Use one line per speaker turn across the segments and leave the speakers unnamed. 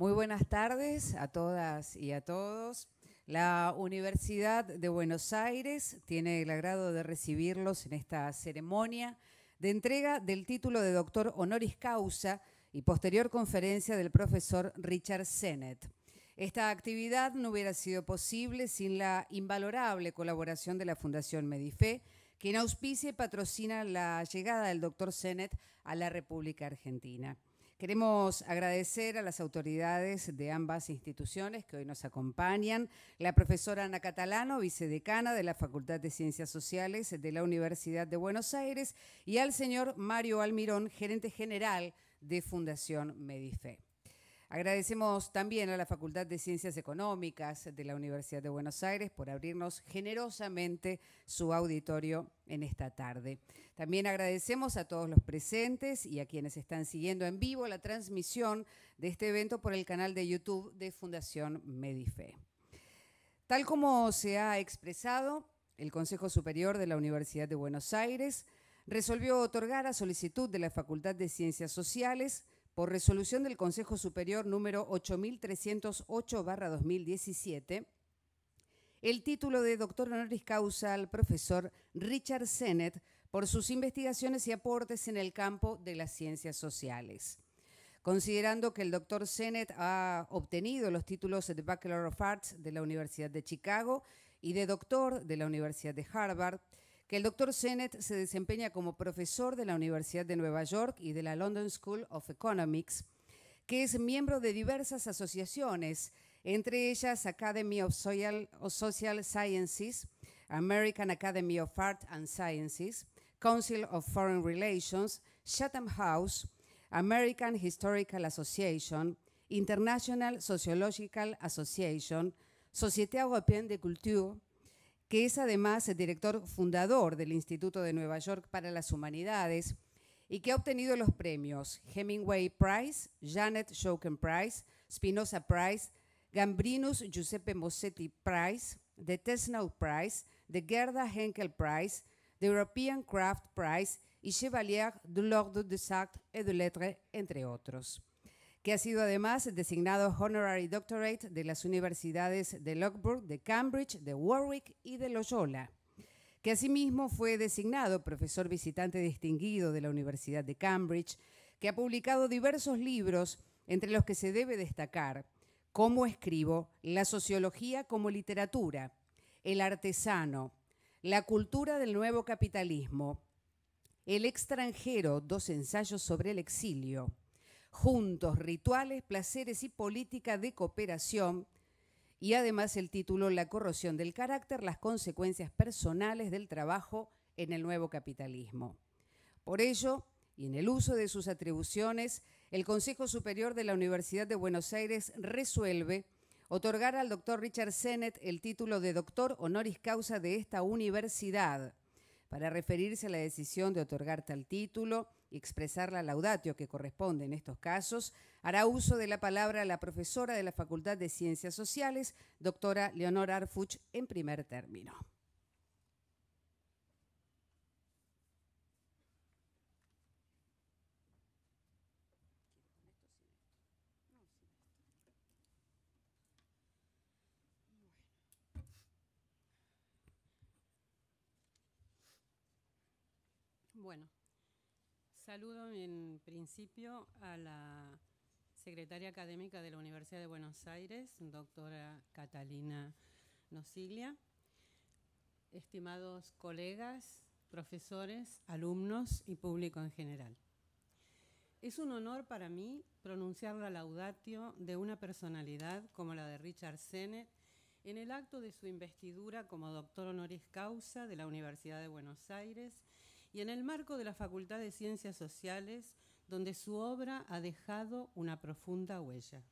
Muy buenas tardes a todas y a todos. La Universidad de Buenos Aires tiene el agrado de recibirlos en esta ceremonia de entrega del título de doctor honoris causa y posterior conferencia del profesor Richard Sennett. Esta actividad no hubiera sido posible sin la invalorable colaboración de la Fundación Medife, quien auspicia y patrocina la llegada del doctor Sennett a la República Argentina. Queremos agradecer a las autoridades de ambas instituciones que hoy nos acompañan, la profesora Ana Catalano, vicedecana de la Facultad de Ciencias Sociales de la Universidad de Buenos Aires, y al señor Mario Almirón, gerente general de Fundación Medife. Agradecemos también a la Facultad de Ciencias Económicas de la Universidad de Buenos Aires por abrirnos generosamente su auditorio en esta tarde. También agradecemos a todos los presentes y a quienes están siguiendo en vivo la transmisión de este evento por el canal de YouTube de Fundación Medife. Tal como se ha expresado, el Consejo Superior de la Universidad de Buenos Aires resolvió otorgar a solicitud de la Facultad de Ciencias Sociales por resolución del Consejo Superior número 8308-2017, el título de doctor honoris causa al profesor Richard Sennett por sus investigaciones y aportes en el campo de las ciencias sociales. Considerando que el doctor Sennett ha obtenido los títulos de Bachelor of Arts de la Universidad de Chicago y de doctor de la Universidad de Harvard, que el doctor Sennett se desempeña como profesor de la Universidad de Nueva York y de la London School of Economics, que es miembro de diversas asociaciones, entre ellas Academy of Social, Sciences, American Academy of Art and Sciences, Council of Foreign Relations, Chatham House, American Historical Association, International Sociological Association, Société Européenne de Culture, que es además el director fundador del Instituto de Nueva York para las Humanidades y que ha obtenido los premios Hemingway Prize, Janet Shoken Prize, Spinoza Prize, Gambrinus Giuseppe Mossetti Prize, The Tesno Prize, The Gerda Henkel Prize, The European Craft Prize y Chevalier de l'Ordre de Sartre et de Lettres, entre otros que ha sido además designado Honorary Doctorate de las universidades de Lockburg, de Cambridge, de Warwick y de Loyola, que asimismo fue designado profesor visitante distinguido de la Universidad de Cambridge, que ha publicado diversos libros, entre los que se debe destacar Cómo escribo, La sociología como literatura, El artesano, La cultura del nuevo capitalismo, El extranjero, dos ensayos sobre el exilio, juntos, rituales, placeres y política de cooperación. Y además el título La corrosión del carácter, las consecuencias personales del trabajo en el nuevo capitalismo. Por ello, y en el uso de sus atribuciones, el Consejo Superior de la Universidad de Buenos Aires resuelve otorgar al doctor Richard Sennett el título de doctor honoris causa de esta universidad. Para referirse a la decisión de otorgar tal título, y expresar la laudatio que corresponde en estos casos, hará uso de la palabra la profesora de la Facultad de Ciencias Sociales, doctora Leonor Arfuch, en primer término.
saludo en principio a la secretaria académica de la Universidad de Buenos Aires, doctora Catalina Nosiglia, estimados colegas, profesores, alumnos y público en general. Es un honor para mí pronunciar la laudatio de una personalidad como la de Richard Sennett en el acto de su investidura como doctor honoris causa de la Universidad de Buenos Aires y en el marco de la Facultad de Ciencias Sociales, donde su obra ha dejado una profunda huella.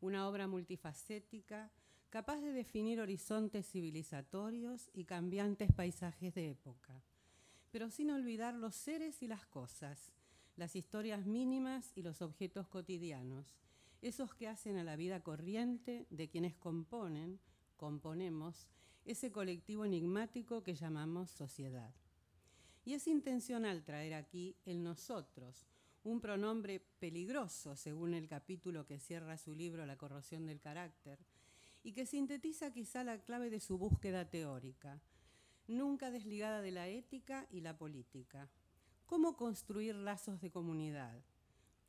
Una obra multifacética, capaz de definir horizontes civilizatorios y cambiantes paisajes de época, pero sin olvidar los seres y las cosas, las historias mínimas y los objetos cotidianos, esos que hacen a la vida corriente de quienes componen, componemos, ese colectivo enigmático que llamamos sociedad. Y es intencional traer aquí el nosotros, un pronombre peligroso según el capítulo que cierra su libro La corrosión del carácter, y que sintetiza quizá la clave de su búsqueda teórica, nunca desligada de la ética y la política. ¿Cómo construir lazos de comunidad?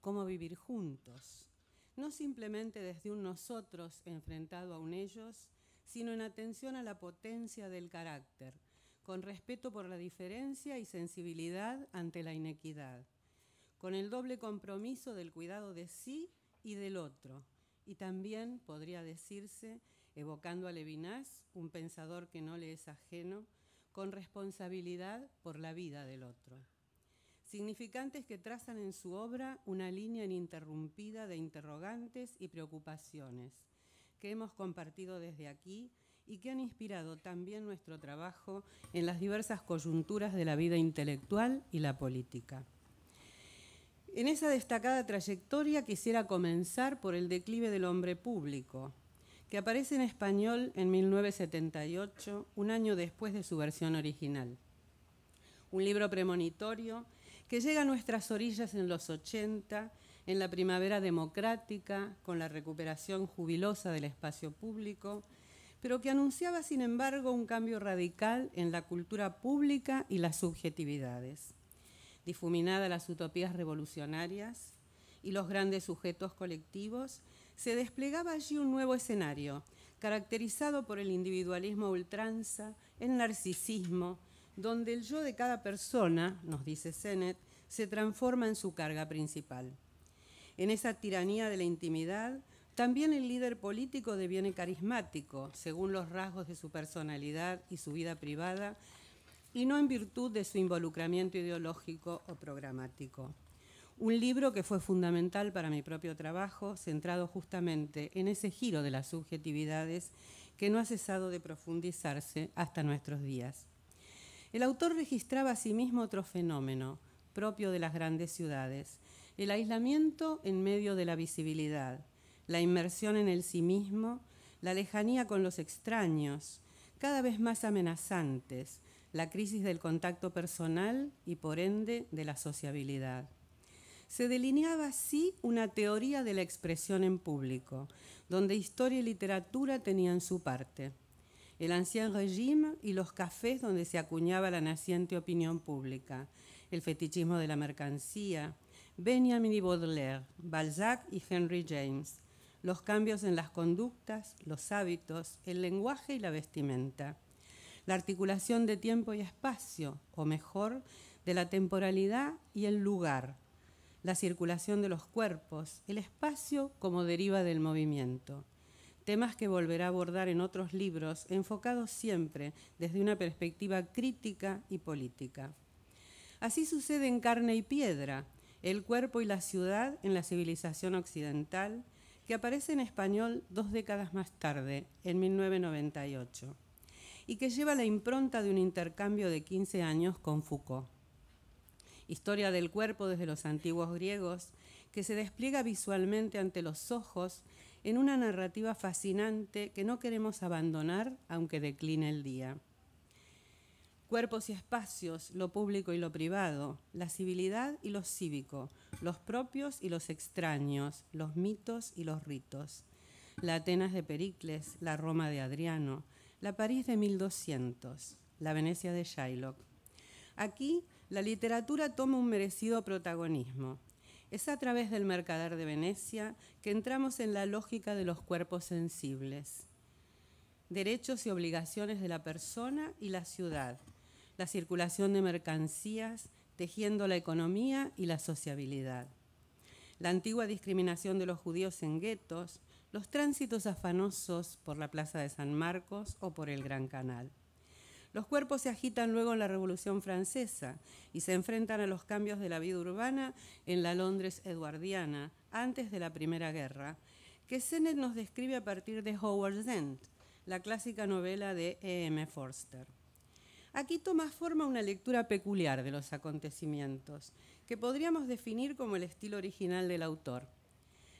¿Cómo vivir juntos? No simplemente desde un nosotros enfrentado a un ellos, sino en atención a la potencia del carácter, con respeto por la diferencia y sensibilidad ante la inequidad, con el doble compromiso del cuidado de sí y del otro, y también podría decirse, evocando a Levinas, un pensador que no le es ajeno, con responsabilidad por la vida del otro. Significantes que trazan en su obra una línea ininterrumpida de interrogantes y preocupaciones que hemos compartido desde aquí y que han inspirado también nuestro trabajo en las diversas coyunturas de la vida intelectual y la política. En esa destacada trayectoria quisiera comenzar por el declive del hombre público, que aparece en español en 1978, un año después de su versión original. Un libro premonitorio que llega a nuestras orillas en los 80, en la primavera democrática, con la recuperación jubilosa del espacio público pero que anunciaba, sin embargo, un cambio radical en la cultura pública y las subjetividades. Difuminadas las utopías revolucionarias y los grandes sujetos colectivos, se desplegaba allí un nuevo escenario, caracterizado por el individualismo ultranza, el narcisismo, donde el yo de cada persona, nos dice Sennett, se transforma en su carga principal. En esa tiranía de la intimidad también el líder político deviene carismático, según los rasgos de su personalidad y su vida privada, y no en virtud de su involucramiento ideológico o programático. Un libro que fue fundamental para mi propio trabajo, centrado justamente en ese giro de las subjetividades que no ha cesado de profundizarse hasta nuestros días. El autor registraba asimismo sí otro fenómeno propio de las grandes ciudades, el aislamiento en medio de la visibilidad, la inmersión en el sí mismo, la lejanía con los extraños, cada vez más amenazantes, la crisis del contacto personal y por ende de la sociabilidad. Se delineaba así una teoría de la expresión en público, donde historia y literatura tenían su parte. El ancien régime y los cafés donde se acuñaba la naciente opinión pública, el fetichismo de la mercancía, Benjamin y Baudelaire, Balzac y Henry James, los cambios en las conductas, los hábitos, el lenguaje y la vestimenta, la articulación de tiempo y espacio, o mejor, de la temporalidad y el lugar, la circulación de los cuerpos, el espacio como deriva del movimiento. Temas que volverá a abordar en otros libros, enfocados siempre desde una perspectiva crítica y política. Así sucede en carne y piedra, el cuerpo y la ciudad en la civilización occidental, que aparece en español dos décadas más tarde, en 1998, y que lleva la impronta de un intercambio de 15 años con Foucault. Historia del cuerpo desde los antiguos griegos, que se despliega visualmente ante los ojos en una narrativa fascinante que no queremos abandonar aunque decline el día cuerpos y espacios, lo público y lo privado, la civilidad y lo cívico, los propios y los extraños, los mitos y los ritos, la Atenas de Pericles, la Roma de Adriano, la París de 1200, la Venecia de Shylock. Aquí la literatura toma un merecido protagonismo. Es a través del mercader de Venecia que entramos en la lógica de los cuerpos sensibles derechos y obligaciones de la persona y la ciudad, la circulación de mercancías, tejiendo la economía y la sociabilidad. La antigua discriminación de los judíos en guetos, los tránsitos afanosos por la Plaza de San Marcos o por el Gran Canal. Los cuerpos se agitan luego en la Revolución Francesa y se enfrentan a los cambios de la vida urbana en la Londres eduardiana, antes de la Primera Guerra, que Sennett nos describe a partir de Howard Zent, la clásica novela de E. M. Forster aquí toma forma una lectura peculiar de los acontecimientos, que podríamos definir como el estilo original del autor.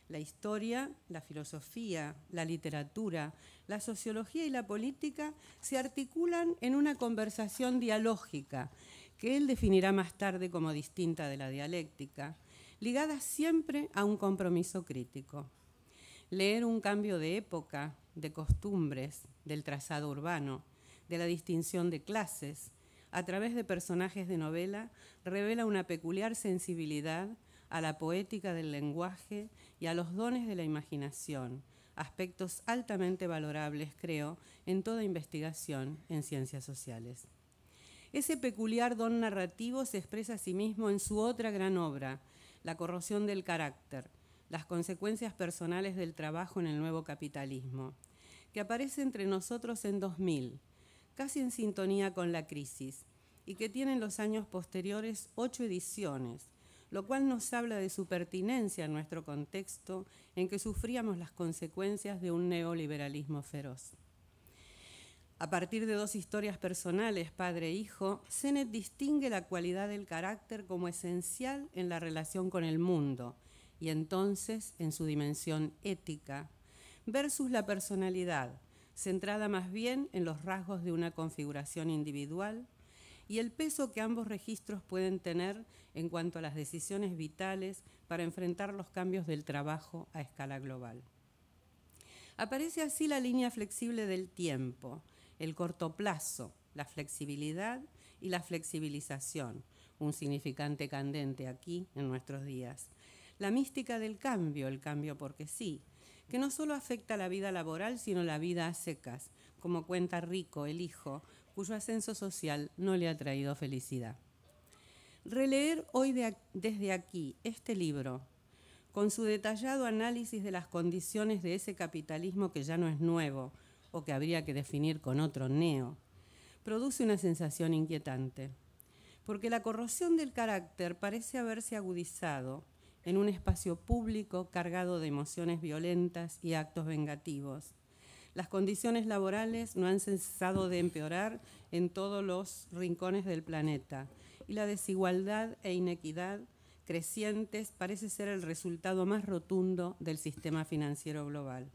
La historia, la filosofía, la literatura, la sociología y la política se articulan en una conversación dialógica, que él definirá más tarde como distinta de la dialéctica, ligada siempre a un compromiso crítico. Leer un cambio de época, de costumbres, del trazado urbano, de la distinción de clases, a través de personajes de novela, revela una peculiar sensibilidad a la poética del lenguaje y a los dones de la imaginación, aspectos altamente valorables, creo, en toda investigación en ciencias sociales. Ese peculiar don narrativo se expresa a sí mismo en su otra gran obra, La corrosión del carácter, las consecuencias personales del trabajo en el nuevo capitalismo, que aparece entre nosotros en 2000 casi en sintonía con la crisis, y que tiene en los años posteriores ocho ediciones, lo cual nos habla de su pertinencia en nuestro contexto en que sufríamos las consecuencias de un neoliberalismo feroz. A partir de dos historias personales, padre e hijo, Sennett distingue la cualidad del carácter como esencial en la relación con el mundo y entonces en su dimensión ética, versus la personalidad, centrada más bien en los rasgos de una configuración individual y el peso que ambos registros pueden tener en cuanto a las decisiones vitales para enfrentar los cambios del trabajo a escala global. Aparece así la línea flexible del tiempo, el corto plazo, la flexibilidad y la flexibilización, un significante candente aquí en nuestros días. La mística del cambio, el cambio porque sí, que no solo afecta la vida laboral, sino la vida a secas, como cuenta Rico, el hijo, cuyo ascenso social no le ha traído felicidad. Releer hoy desde aquí este libro, con su detallado análisis de las condiciones de ese capitalismo que ya no es nuevo o que habría que definir con otro neo, produce una sensación inquietante, porque la corrosión del carácter parece haberse agudizado en un espacio público cargado de emociones violentas y actos vengativos. Las condiciones laborales no han cesado de empeorar en todos los rincones del planeta y la desigualdad e inequidad crecientes parece ser el resultado más rotundo del sistema financiero global.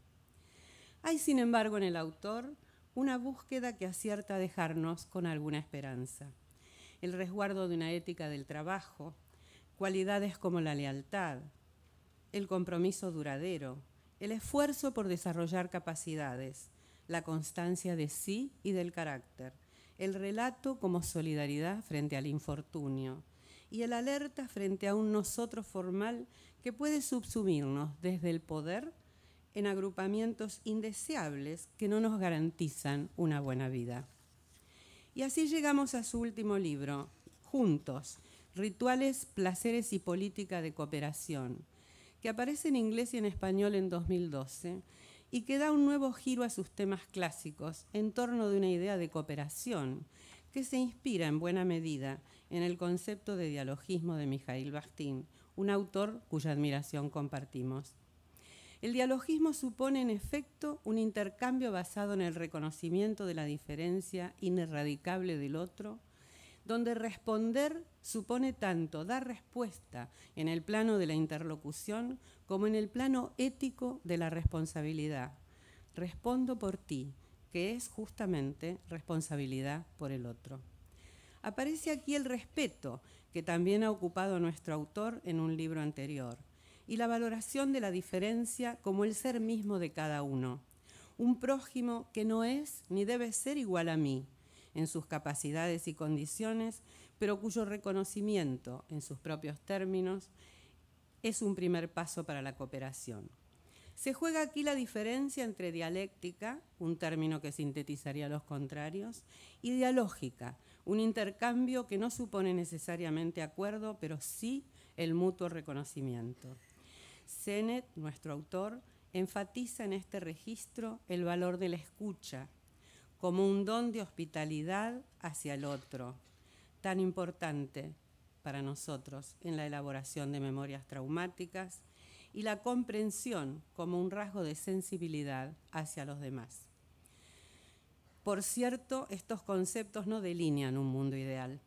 Hay, sin embargo, en el autor una búsqueda que acierta a dejarnos con alguna esperanza. El resguardo de una ética del trabajo, cualidades como la lealtad, el compromiso duradero, el esfuerzo por desarrollar capacidades, la constancia de sí y del carácter, el relato como solidaridad frente al infortunio y el alerta frente a un nosotros formal que puede subsumirnos desde el poder en agrupamientos indeseables que no nos garantizan una buena vida. Y así llegamos a su último libro, Juntos, Rituales, Placeres y Política de Cooperación, que aparece en inglés y en español en 2012 y que da un nuevo giro a sus temas clásicos en torno de una idea de cooperación que se inspira en buena medida en el concepto de dialogismo de Mijail Bastín, un autor cuya admiración compartimos. El dialogismo supone en efecto un intercambio basado en el reconocimiento de la diferencia inerradicable del otro donde responder supone tanto dar respuesta en el plano de la interlocución como en el plano ético de la responsabilidad. Respondo por ti, que es justamente responsabilidad por el otro. Aparece aquí el respeto, que también ha ocupado nuestro autor en un libro anterior, y la valoración de la diferencia como el ser mismo de cada uno. Un prójimo que no es ni debe ser igual a mí, en sus capacidades y condiciones, pero cuyo reconocimiento, en sus propios términos, es un primer paso para la cooperación. Se juega aquí la diferencia entre dialéctica, un término que sintetizaría los contrarios, y dialógica, un intercambio que no supone necesariamente acuerdo, pero sí el mutuo reconocimiento. Sennett, nuestro autor, enfatiza en este registro el valor de la escucha como un don de hospitalidad hacia el otro, tan importante para nosotros en la elaboración de memorias traumáticas y la comprensión como un rasgo de sensibilidad hacia los demás. Por cierto, estos conceptos no delinean un mundo ideal.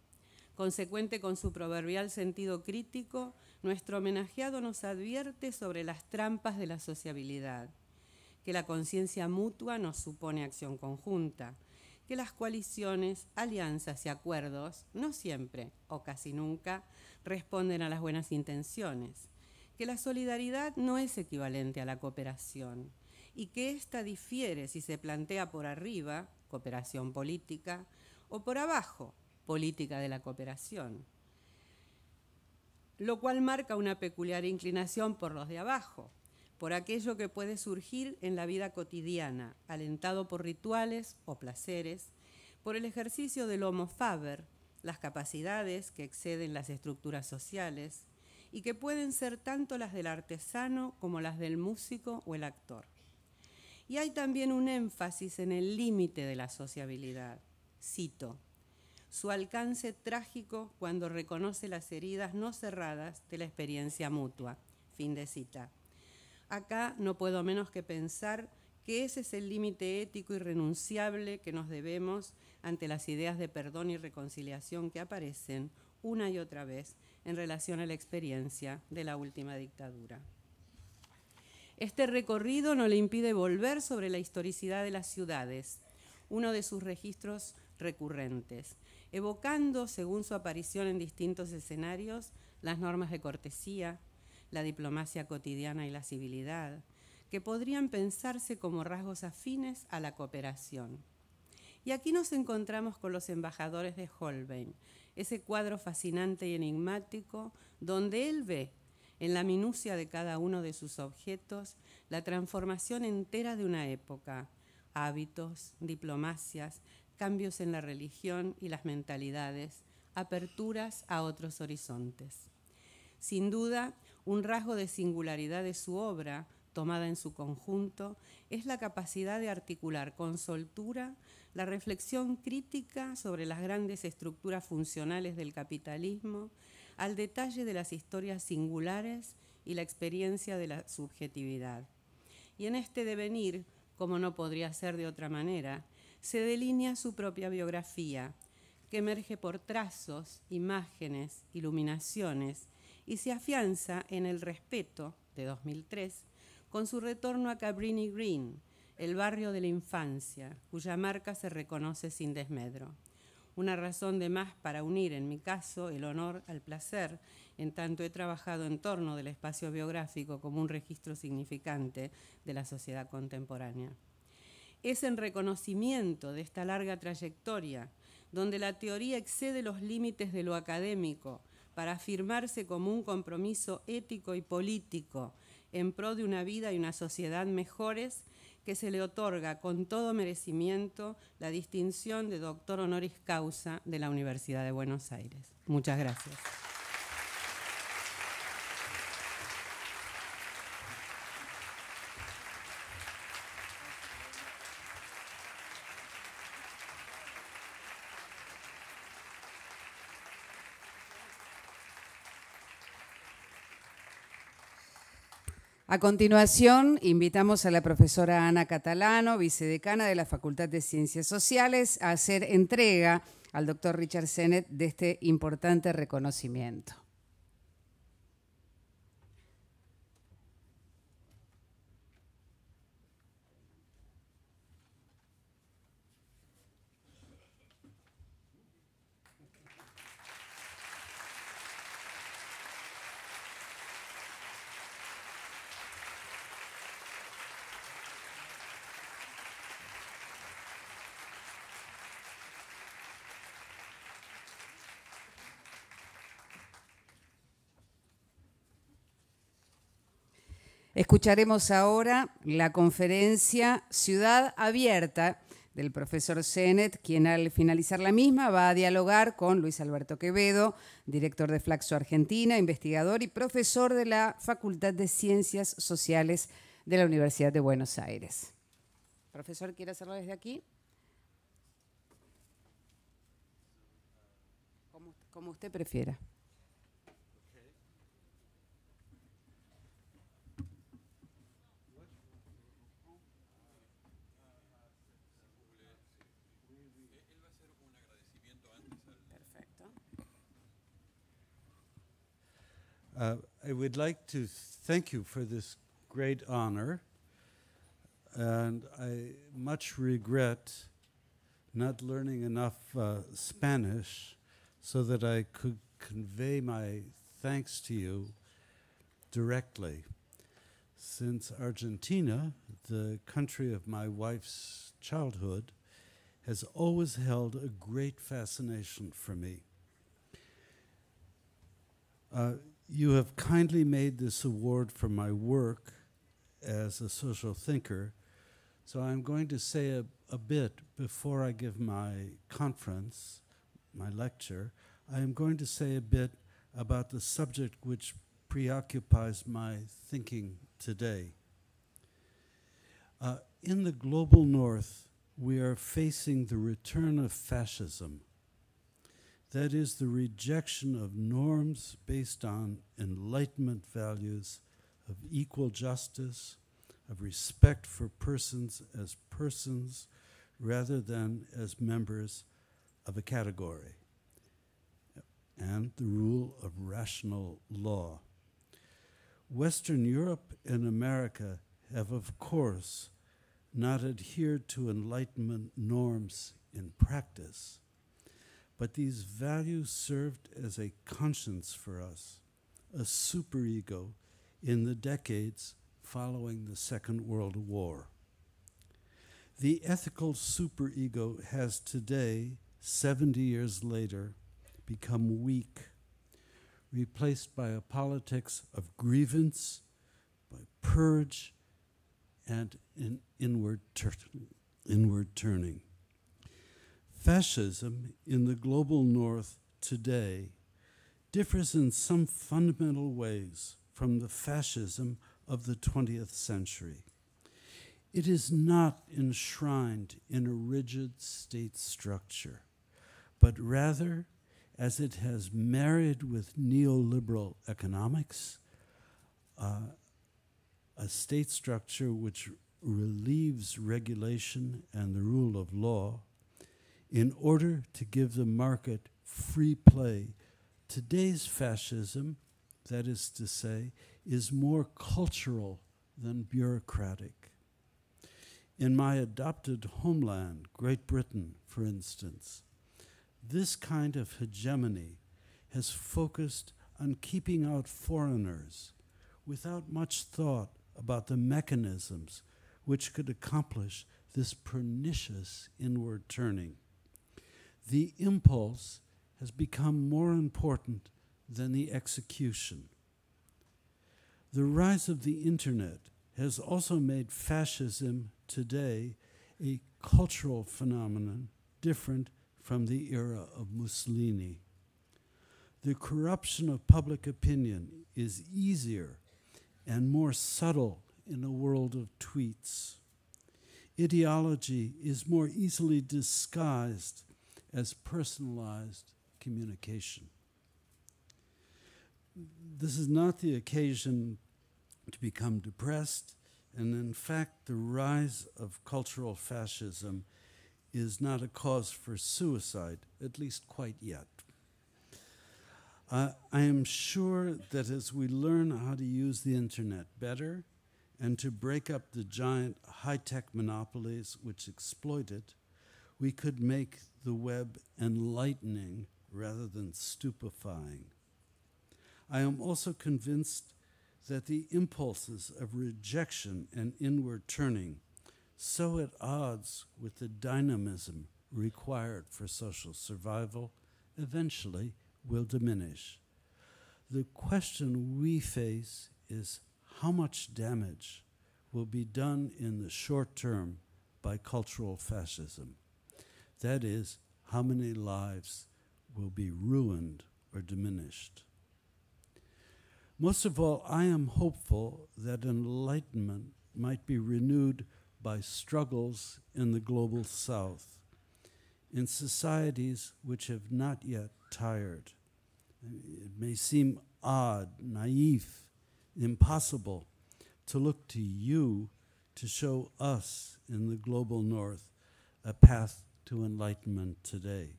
Consecuente con su proverbial sentido crítico, nuestro homenajeado nos advierte sobre las trampas de la sociabilidad que la conciencia mutua no supone acción conjunta, que las coaliciones, alianzas y acuerdos no siempre o casi nunca responden a las buenas intenciones, que la solidaridad no es equivalente a la cooperación y que ésta difiere si se plantea por arriba, cooperación política, o por abajo, política de la cooperación, lo cual marca una peculiar inclinación por los de abajo, por aquello que puede surgir en la vida cotidiana, alentado por rituales o placeres, por el ejercicio del homo faber, las capacidades que exceden las estructuras sociales y que pueden ser tanto las del artesano como las del músico o el actor. Y hay también un énfasis en el límite de la sociabilidad. Cito, su alcance trágico cuando reconoce las heridas no cerradas de la experiencia mutua. Fin de cita acá no puedo menos que pensar que ese es el límite ético irrenunciable que nos debemos ante las ideas de perdón y reconciliación que aparecen una y otra vez en relación a la experiencia de la última dictadura. Este recorrido no le impide volver sobre la historicidad de las ciudades, uno de sus registros recurrentes, evocando, según su aparición en distintos escenarios, las normas de cortesía, la diplomacia cotidiana y la civilidad, que podrían pensarse como rasgos afines a la cooperación. Y aquí nos encontramos con los embajadores de Holbein, ese cuadro fascinante y enigmático donde él ve, en la minucia de cada uno de sus objetos, la transformación entera de una época, hábitos, diplomacias, cambios en la religión y las mentalidades, aperturas a otros horizontes. Sin duda, un rasgo de singularidad de su obra, tomada en su conjunto, es la capacidad de articular con soltura la reflexión crítica sobre las grandes estructuras funcionales del capitalismo, al detalle de las historias singulares y la experiencia de la subjetividad. Y en este devenir, como no podría ser de otra manera, se delinea su propia biografía, que emerge por trazos, imágenes, iluminaciones, y se afianza en El Respeto, de 2003, con su retorno a Cabrini Green, el barrio de la infancia, cuya marca se reconoce sin desmedro. Una razón de más para unir, en mi caso, el honor al placer, en tanto he trabajado en torno del espacio biográfico como un registro significante de la sociedad contemporánea. Es en reconocimiento de esta larga trayectoria, donde la teoría excede los límites de lo académico, para afirmarse como un compromiso ético y político en pro de una vida y una sociedad mejores que se le otorga con todo merecimiento la distinción de doctor honoris causa de la Universidad de Buenos Aires. Muchas gracias.
A continuación, invitamos a la profesora Ana Catalano, vicedecana de la Facultad de Ciencias Sociales, a hacer entrega al doctor Richard Sennett de este importante reconocimiento. escucharemos ahora la conferencia Ciudad Abierta del profesor Zenet, quien al finalizar la misma va a dialogar con Luis Alberto Quevedo, director de Flaxo Argentina, investigador y profesor de la Facultad de Ciencias Sociales de la Universidad de Buenos Aires. Profesor, ¿quiere hacerlo desde aquí? Como usted prefiera.
Uh, I would like to thank you for this great honor, and I much regret not learning enough uh, Spanish so that I could convey my thanks to you directly. Since Argentina, the country of my wife's childhood, has always held a great fascination for me. Uh, you have kindly made this award for my work as a social thinker, so I'm going to say a, a bit before I give my conference, my lecture. I am going to say a bit about the subject which preoccupies my thinking today. Uh, in the global north, we are facing the return of fascism that is the rejection of norms based on Enlightenment values of equal justice, of respect for persons as persons rather than as members of a category, and the rule of rational law. Western Europe and America have, of course, not adhered to Enlightenment norms in practice. But these values served as a conscience for us, a superego in the decades following the Second World War. The ethical superego has today, 70 years later, become weak, replaced by a politics of grievance, by purge, and an inward, tur inward turning. Fascism in the global north today differs in some fundamental ways from the fascism of the 20th century. It is not enshrined in a rigid state structure, but rather, as it has married with neoliberal economics, uh, a state structure which relieves regulation and the rule of law in order to give the market free play. Today's fascism, that is to say, is more cultural than bureaucratic. In my adopted homeland, Great Britain, for instance, this kind of hegemony has focused on keeping out foreigners without much thought about the mechanisms which could accomplish this pernicious inward turning the impulse has become more important than the execution. The rise of the internet has also made fascism today a cultural phenomenon different from the era of Mussolini. The corruption of public opinion is easier and more subtle in a world of tweets. Ideology is more easily disguised as personalized communication. This is not the occasion to become depressed, and in fact, the rise of cultural fascism is not a cause for suicide, at least quite yet. Uh, I am sure that as we learn how to use the internet better and to break up the giant high tech monopolies which exploit it, we could make the web enlightening rather than stupefying. I am also convinced that the impulses of rejection and inward turning, so at odds with the dynamism required for social survival, eventually will diminish. The question we face is how much damage will be done in the short term by cultural fascism. That is, how many lives will be ruined or diminished. Most of all, I am hopeful that enlightenment might be renewed by struggles in the global south, in societies which have not yet tired. It may seem odd, naive, impossible to look to you to show us in the global north a path to enlightenment today.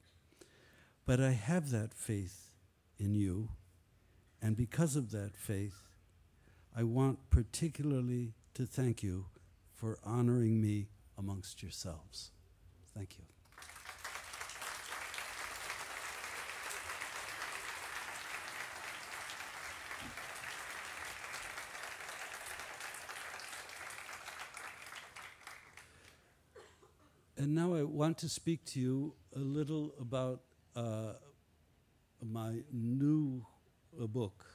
But I have that faith in you, and because of that faith, I want particularly to thank you for honoring me amongst yourselves. Thank you. And now I want to speak to you a little about uh, my new uh, book,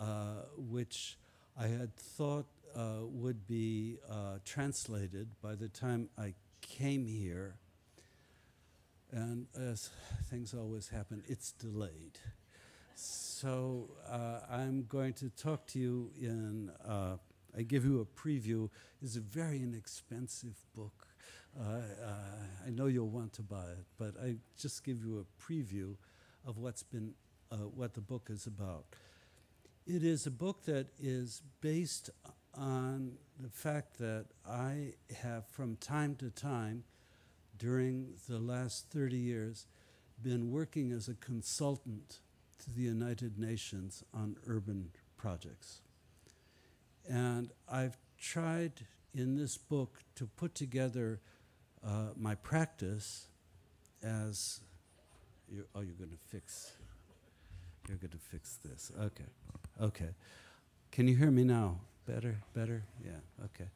uh, which I had thought uh, would be uh, translated by the time I came here. And as things always happen, it's delayed. So uh, I'm going to talk to you in, I give you a preview. It's a very inexpensive book I know you'll want to buy it, but I just give you a preview of what's been uh, what the book is about. It is a book that is based on the fact that I have, from time to time, during the last 30 years, been working as a consultant to the United Nations on urban projects. And I've tried in this book to put together uh, my practice as you're, oh, you're going to fix. You're going to fix this. Okay. Okay. Can you hear me now? Better? Better? Yeah. Okay.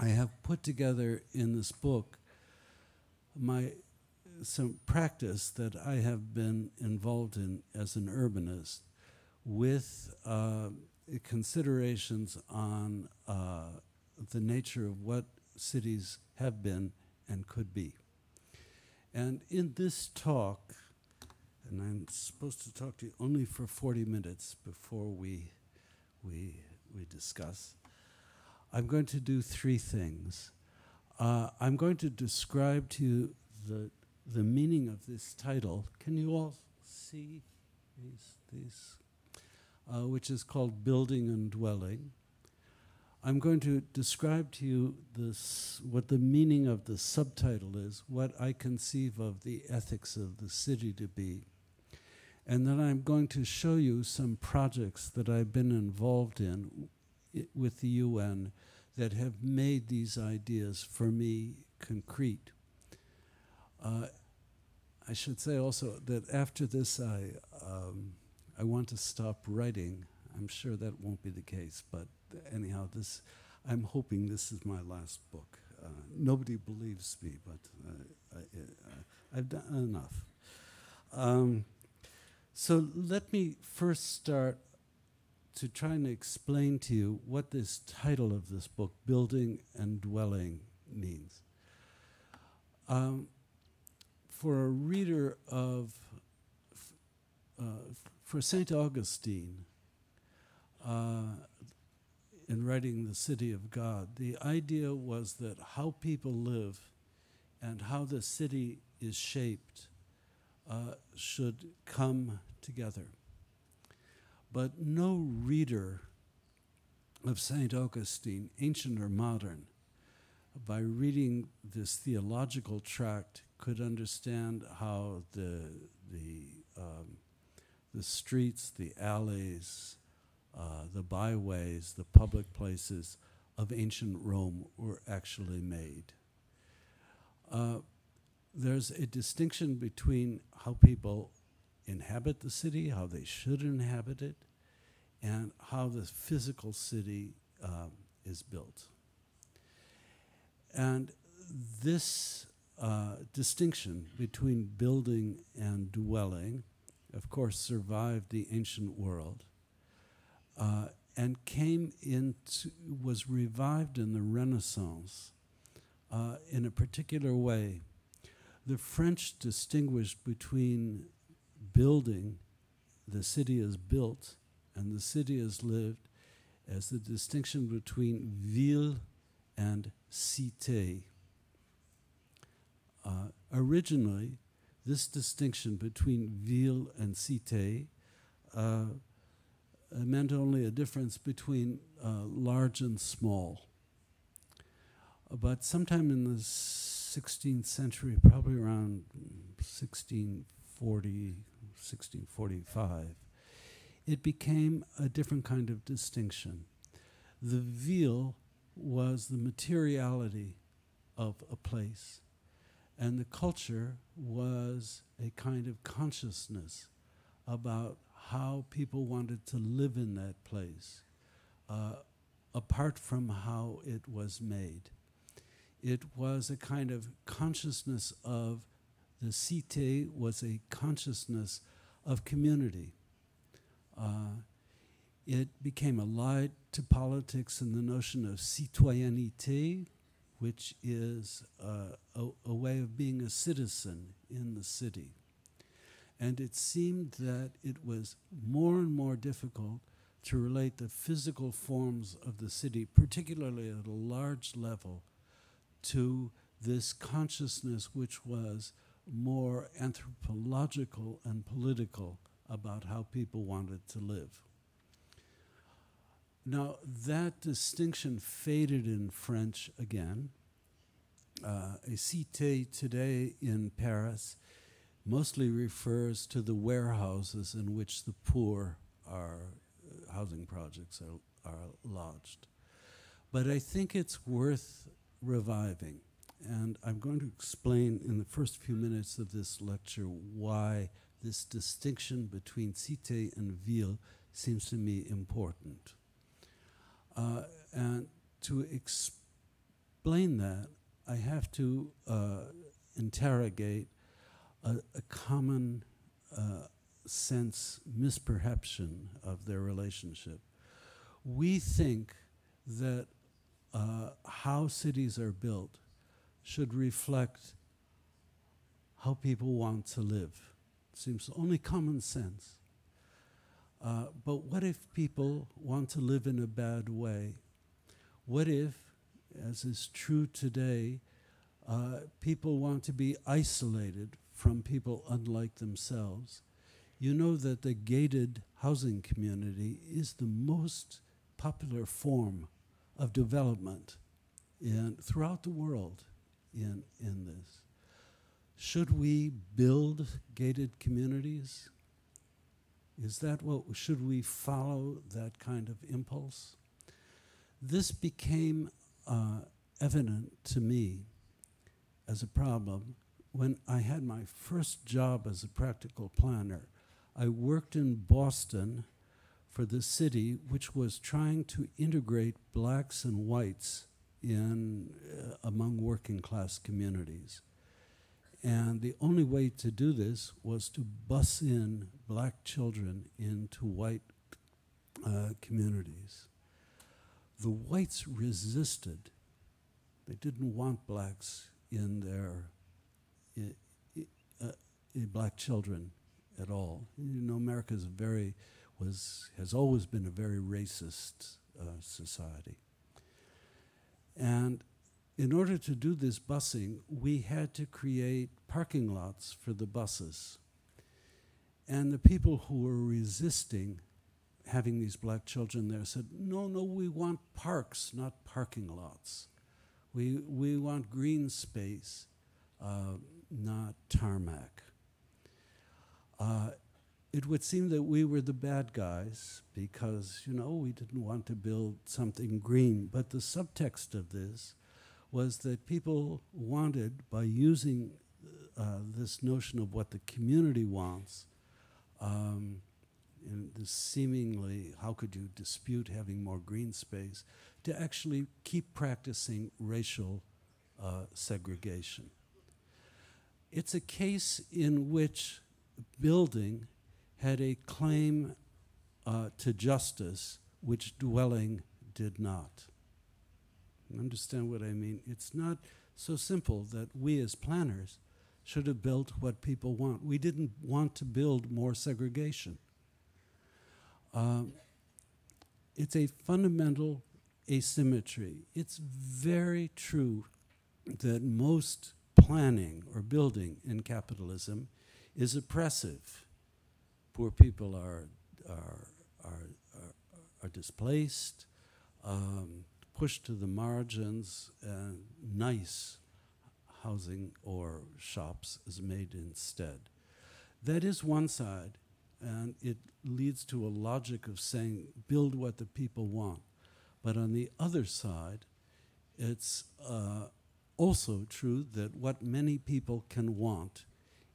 I have put together in this book my some practice that I have been involved in as an urbanist with uh, considerations on uh, the nature of what cities have been and could be. And in this talk, and I'm supposed to talk to you only for 40 minutes before we, we, we discuss, I'm going to do three things. Uh, I'm going to describe to you the, the meaning of this title. Can you all see these? these? Uh, which is called Building and Dwelling. I'm going to describe to you this, what the meaning of the subtitle is, what I conceive of the ethics of the city to be. And then I'm going to show you some projects that I've been involved in with the UN that have made these ideas for me concrete. Uh, I should say also that after this, I, um, I want to stop writing. I'm sure that won't be the case, but anyhow, this, I'm hoping this is my last book. Uh, nobody believes me, but uh, I, have uh, done enough. Um, so let me first start to trying to explain to you what this title of this book, Building and Dwelling, means. Um, for a reader of, uh, for St. Augustine, uh, in writing The City of God, the idea was that how people live and how the city is shaped uh, should come together. But no reader of St. Augustine, ancient or modern, by reading this theological tract, could understand how the, the, um, the streets, the alleys, uh, the byways, the public places of ancient Rome were actually made. Uh, there's a distinction between how people inhabit the city, how they should inhabit it, and how the physical city um, is built. And this uh, distinction between building and dwelling, of course, survived the ancient world uh, and came into, was revived in the Renaissance uh, in a particular way. The French distinguished between building, the city is built, and the city is lived, as the distinction between ville and cité. Uh, originally, this distinction between ville and cité uh, it uh, meant only a difference between uh, large and small. But sometime in the 16th century, probably around 1640, 1645, it became a different kind of distinction. The veal was the materiality of a place, and the culture was a kind of consciousness about how people wanted to live in that place, uh, apart from how it was made. It was a kind of consciousness of the cité was a consciousness of community. Uh, it became allied to politics and the notion of citoyenneté, which is uh, a, a way of being a citizen in the city. And it seemed that it was more and more difficult to relate the physical forms of the city, particularly at a large level, to this consciousness which was more anthropological and political about how people wanted to live. Now, that distinction faded in French again. Uh, a cité today in Paris mostly refers to the warehouses in which the poor are uh, housing projects are, are lodged. But I think it's worth reviving. And I'm going to explain in the first few minutes of this lecture why this distinction between cité and ville seems to me important. Uh, and to explain that, I have to uh, interrogate a, a common uh, sense misperception of their relationship. We think that uh, how cities are built should reflect how people want to live. Seems only common sense. Uh, but what if people want to live in a bad way? What if, as is true today, uh, people want to be isolated from people unlike themselves. You know that the gated housing community is the most popular form of development in, throughout the world in, in this. Should we build gated communities? Is that what should we follow that kind of impulse? This became uh, evident to me as a problem when I had my first job as a practical planner, I worked in Boston for the city, which was trying to integrate blacks and whites in uh, among working class communities. And the only way to do this was to bus in black children into white uh, communities. The whites resisted. They didn't want blacks in their uh, black children at all. You know, America is very was has always been a very racist uh, society, and in order to do this busing, we had to create parking lots for the buses. And the people who were resisting having these black children there said, No, no, we want parks, not parking lots. We, we want green space. Uh, not tarmac. Uh, it would seem that we were the bad guys because, you know, we didn't want to build something green. But the subtext of this was that people wanted, by using uh, this notion of what the community wants, um, and this seemingly, how could you dispute having more green space, to actually keep practicing racial uh, segregation. It's a case in which building had a claim uh, to justice which dwelling did not. Understand what I mean? It's not so simple that we as planners should have built what people want. We didn't want to build more segregation. Um, it's a fundamental asymmetry. It's very true that most planning or building in capitalism is oppressive. Poor people are, are, are, are, are displaced, um, pushed to the margins, nice housing or shops is made instead. That is one side, and it leads to a logic of saying, build what the people want. But on the other side, it's uh, also true that what many people can want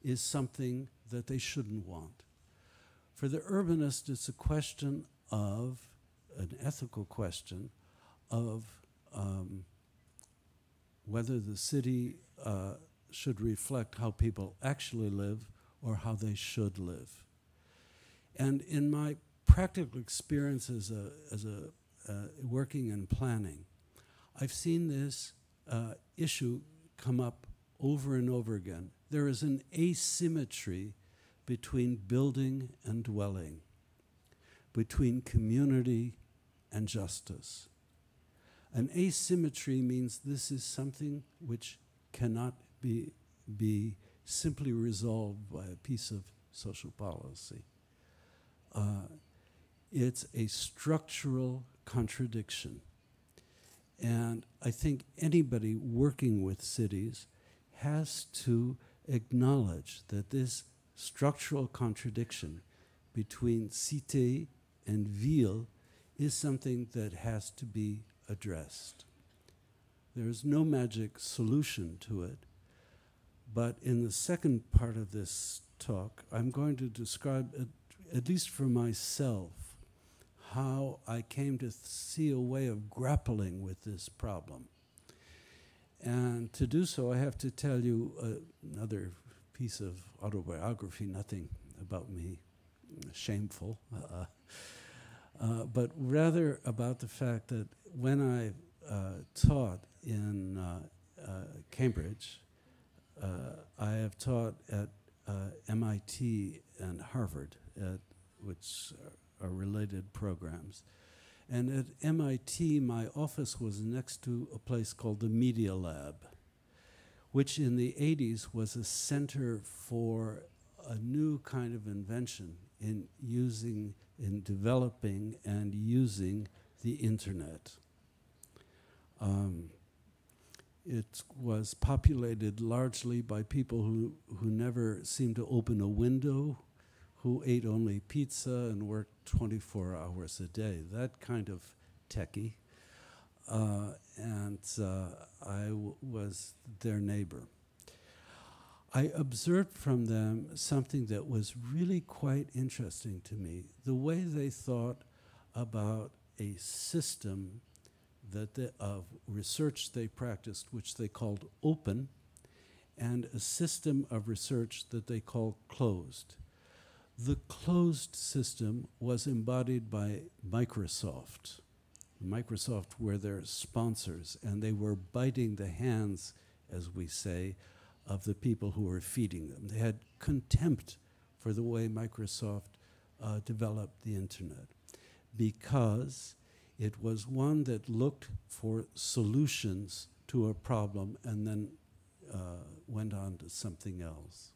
is something that they shouldn't want. For the urbanist, it's a question of an ethical question of um, whether the city uh, should reflect how people actually live or how they should live. And in my practical experience as a, as a uh, working in planning, I've seen this uh, issue come up over and over again. There is an asymmetry between building and dwelling, between community and justice. An asymmetry means this is something which cannot be, be simply resolved by a piece of social policy. Uh, it's a structural contradiction. And I think anybody working with cities has to acknowledge that this structural contradiction between cité and ville is something that has to be addressed. There is no magic solution to it. But in the second part of this talk, I'm going to describe, at, at least for myself, how I came to see a way of grappling with this problem. And to do so, I have to tell you uh, another piece of autobiography, nothing about me shameful, uh, uh, uh but rather about the fact that when I uh, taught in Cambridge, I have taught at MIT and Harvard, at which or related programs. And at MIT, my office was next to a place called the Media Lab, which in the 80s was a center for a new kind of invention in using, in developing and using the internet. Um, it was populated largely by people who, who never seemed to open a window, who ate only pizza and worked 24 hours a day, that kind of techie. Uh, and uh, I was their neighbor. I observed from them something that was really quite interesting to me the way they thought about a system that they, of research they practiced, which they called open, and a system of research that they called closed. The closed system was embodied by Microsoft. Microsoft were their sponsors, and they were biting the hands, as we say, of the people who were feeding them. They had contempt for the way Microsoft uh, developed the internet because it was one that looked for solutions to a problem and then uh, went on to something else.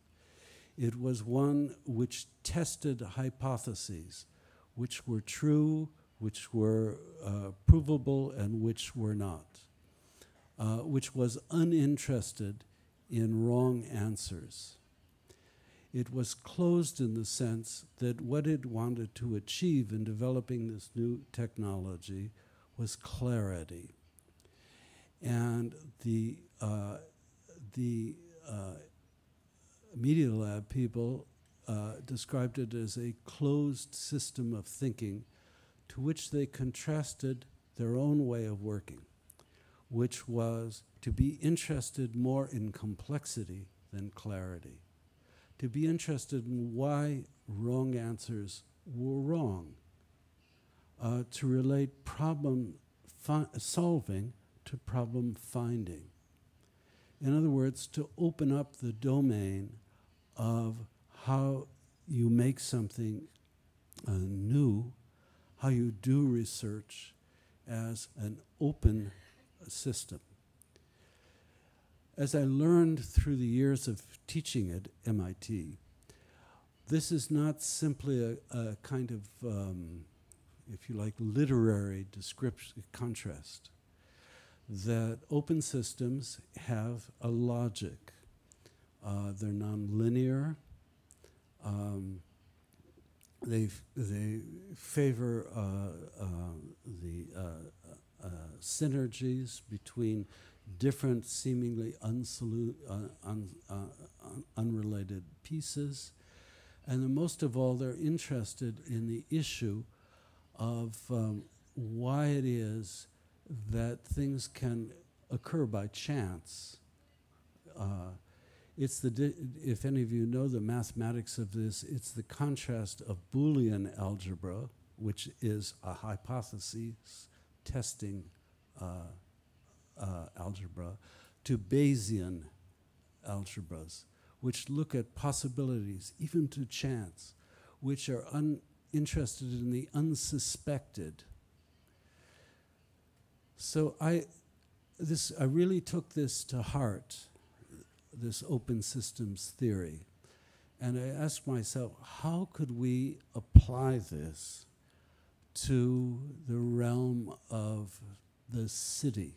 It was one which tested hypotheses, which were true, which were uh, provable, and which were not, uh, which was uninterested in wrong answers. It was closed in the sense that what it wanted to achieve in developing this new technology was clarity. And the, uh, the uh, Media Lab people uh, described it as a closed system of thinking to which they contrasted their own way of working, which was to be interested more in complexity than clarity, to be interested in why wrong answers were wrong, uh, to relate problem solving to problem finding. In other words, to open up the domain of how you make something uh, new, how you do research as an open system. As I learned through the years of teaching at MIT, this is not simply a, a kind of, um, if you like, literary description contrast. That open systems have a logic, uh, they're nonlinear. Um, they they favor uh, uh, the uh, synergies between different, seemingly unsolu- un- unrelated pieces. And most of all, they're interested in the issue of um, why it is that things can occur by chance uh, it's the, if any of you know the mathematics of this, it's the contrast of Boolean algebra, which is a hypothesis testing uh, uh, algebra, to Bayesian algebras, which look at possibilities, even to chance, which are interested in the unsuspected. So I, this, I really took this to heart this open systems theory. And I asked myself, how could we apply this to the realm of the city?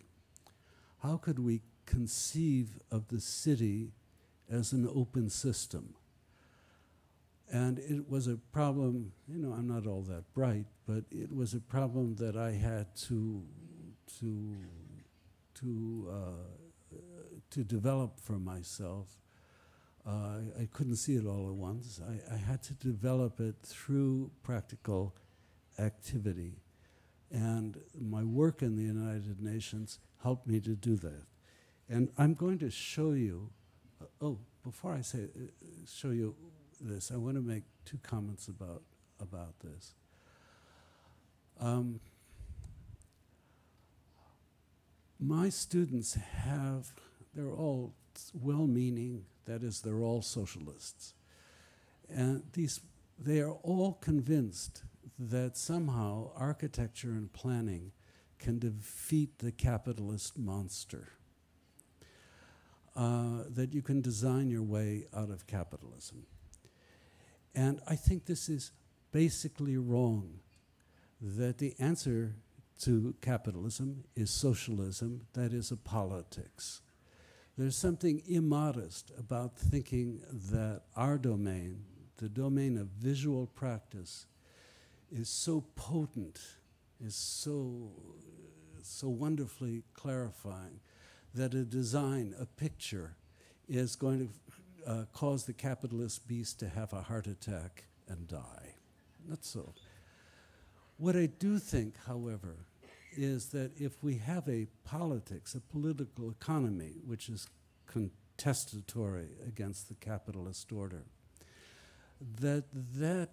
How could we conceive of the city as an open system? And it was a problem, you know, I'm not all that bright, but it was a problem that I had to, to, to, uh, to develop for myself. Uh, I, couldn't see it all at once. I, I had to develop it through practical activity. And my work in the United Nations helped me to do that. And I'm going to show you, uh, oh, before I say, uh, show you this, I want to make two comments about, about this. Um, my students have they're all well meaning, that is, they're all socialists. And these, they are all convinced that somehow architecture and planning can defeat the capitalist monster. Uh, that you can design your way out of capitalism. And I think this is basically wrong that the answer to capitalism is socialism, that is, a politics. There's something immodest about thinking that our domain, the domain of visual practice, is so potent, is so, so wonderfully clarifying, that a design, a picture, is going to uh, cause the capitalist beast to have a heart attack and die. Not so. What I do think, however, is that if we have a politics, a political economy, which is contestatory against the capitalist order, that that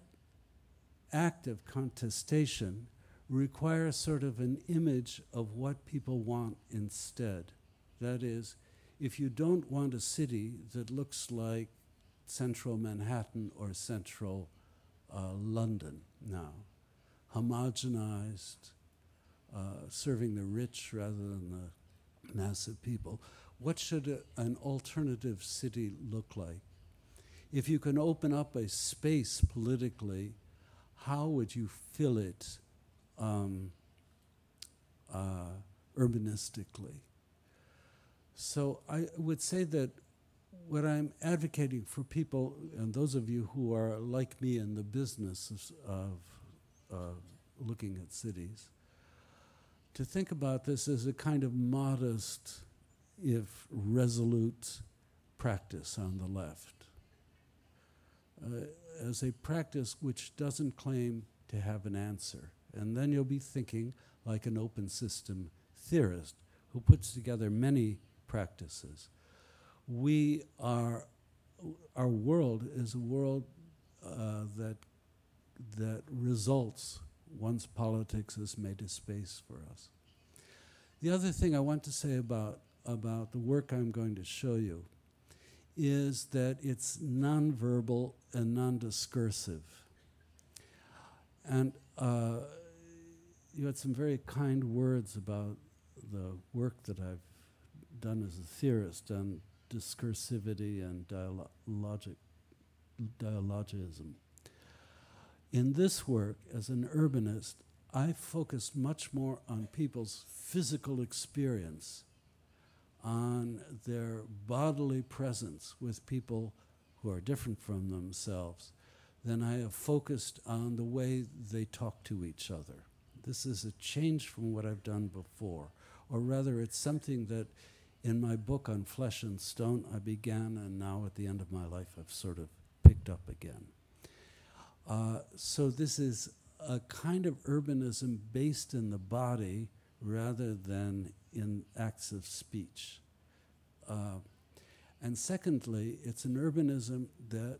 act of contestation requires sort of an image of what people want instead. That is, if you don't want a city that looks like central Manhattan or central uh, London now, homogenized, uh, serving the rich rather than the mass of people. What should a, an alternative city look like? If you can open up a space politically, how would you fill it um, uh, urbanistically? So I would say that what I'm advocating for people, and those of you who are like me in the business of, of uh, looking at cities, to think about this as a kind of modest, if resolute, practice on the left, uh, as a practice which doesn't claim to have an answer. And then you'll be thinking like an open system theorist who puts together many practices. We are, our world is a world uh, that, that results once politics has made a space for us. The other thing I want to say about, about the work I'm going to show you is that it's nonverbal and non-discursive. And uh, you had some very kind words about the work that I've done as a theorist on discursivity and dialogic, dialogism in this work as an urbanist, I focused much more on people's physical experience, on their bodily presence with people who are different from themselves, than I have focused on the way they talk to each other. This is a change from what I've done before, or rather, it's something that in my book on flesh and stone I began, and now at the end of my life I've sort of picked up again. Uh, so this is a kind of urbanism based in the body rather than in acts of speech. Uh, and secondly, it's an urbanism that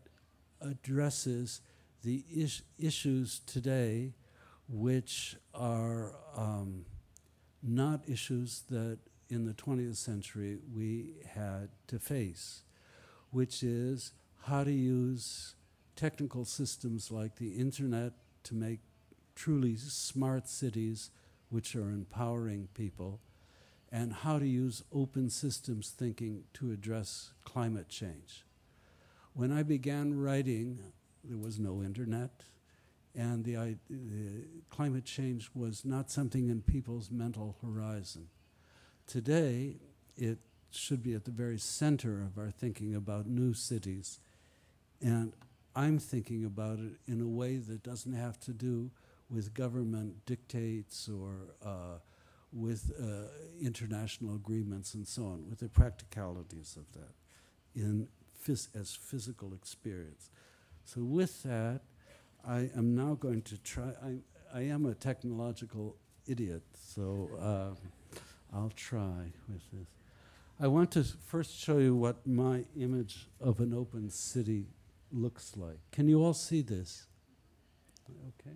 addresses the is issues today which are um, not issues that in the 20th century we had to face, which is how to use technical systems like the internet to make truly smart cities which are empowering people, and how to use open systems thinking to address climate change. When I began writing, there was no internet, and the, the climate change was not something in people's mental horizon. Today, it should be at the very center of our thinking about new cities. And I'm thinking about it in a way that doesn't have to do with government dictates or uh, with uh, international agreements and so on, with the practicalities of that in phys as physical experience. So with that, I am now going to try, I, I am a technological idiot, so uh, I'll try with this. I want to first show you what my image of an open city looks like. Can you all see this? Okay.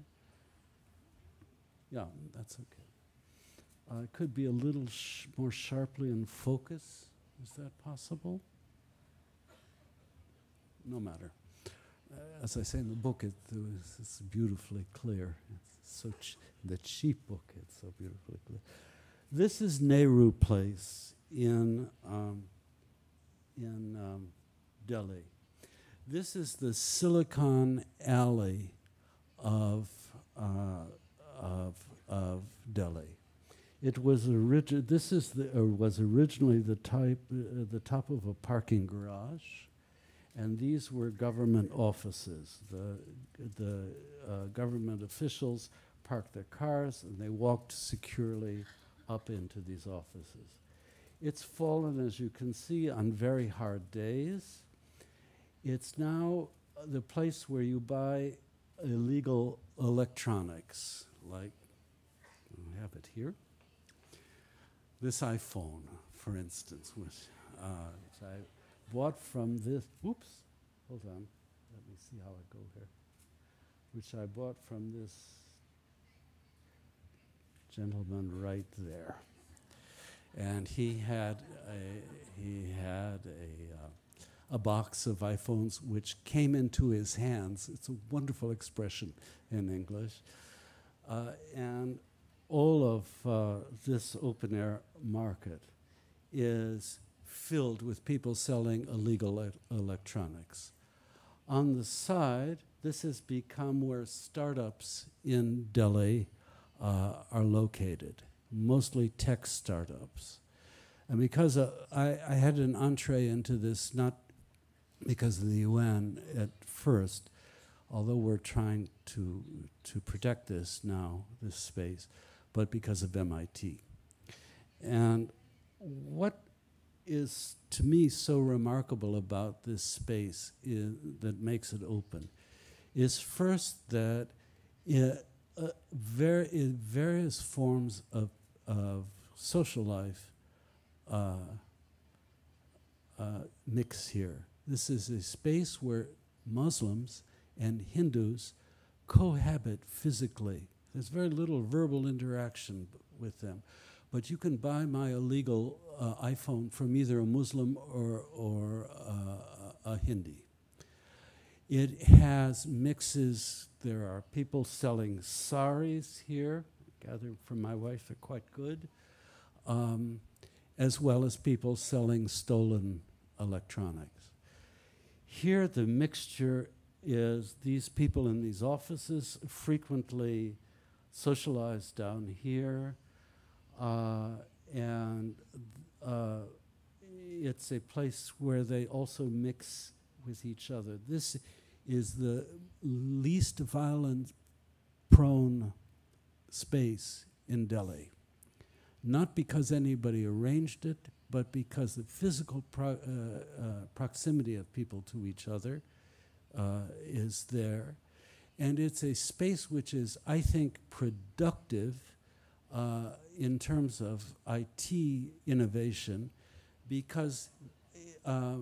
Yeah, that's okay. Uh, it could be a little sh more sharply in focus. Is that possible? No matter. Uh, as I say in the book, it, it's beautifully clear. It's so the cheap book, it's so beautifully clear. This is Nehru Place in um, in um, Delhi. This is the Silicon Alley of, uh, of, of Delhi. It was origi- this is the, or was originally the, type, uh, the top of a parking garage, and these were government offices. The, the uh, government officials parked their cars and they walked securely up into these offices. It's fallen, as you can see, on very hard days. It's now the place where you buy illegal electronics, like I have it here. This iPhone, for instance, which, uh, which I bought from this. Oops, hold on. Let me see how I go here. Which I bought from this gentleman right there, and he had a he had a. Uh, a box of iPhones which came into his hands. It's a wonderful expression in English. Uh, and all of uh, this open air market is filled with people selling illegal electronics. On the side, this has become where startups in Delhi uh, are located, mostly tech startups. And because uh, I, I, had an entree into this not because the UN at first, although we're trying to, to protect this now, this space, but because of MIT. And what is to me so remarkable about this space that makes it open is first that it, uh, ver various forms of, of social life uh, uh, mix here. This is a space where Muslims and Hindus cohabit physically. There's very little verbal interaction with them. But you can buy my illegal uh, iPhone from either a Muslim or, or uh, a Hindi. It has mixes. There are people selling saris here. I gather from my wife, they're quite good. Um, as well as people selling stolen electronics. Here, the mixture is these people in these offices frequently socialize down here, uh, and uh, it's a place where they also mix with each other. This is the least violent prone space in Delhi. Not because anybody arranged it, but because the physical pro uh, uh, proximity of people to each other uh, is there. And it's a space which is, I think, productive uh, in terms of IT innovation because uh,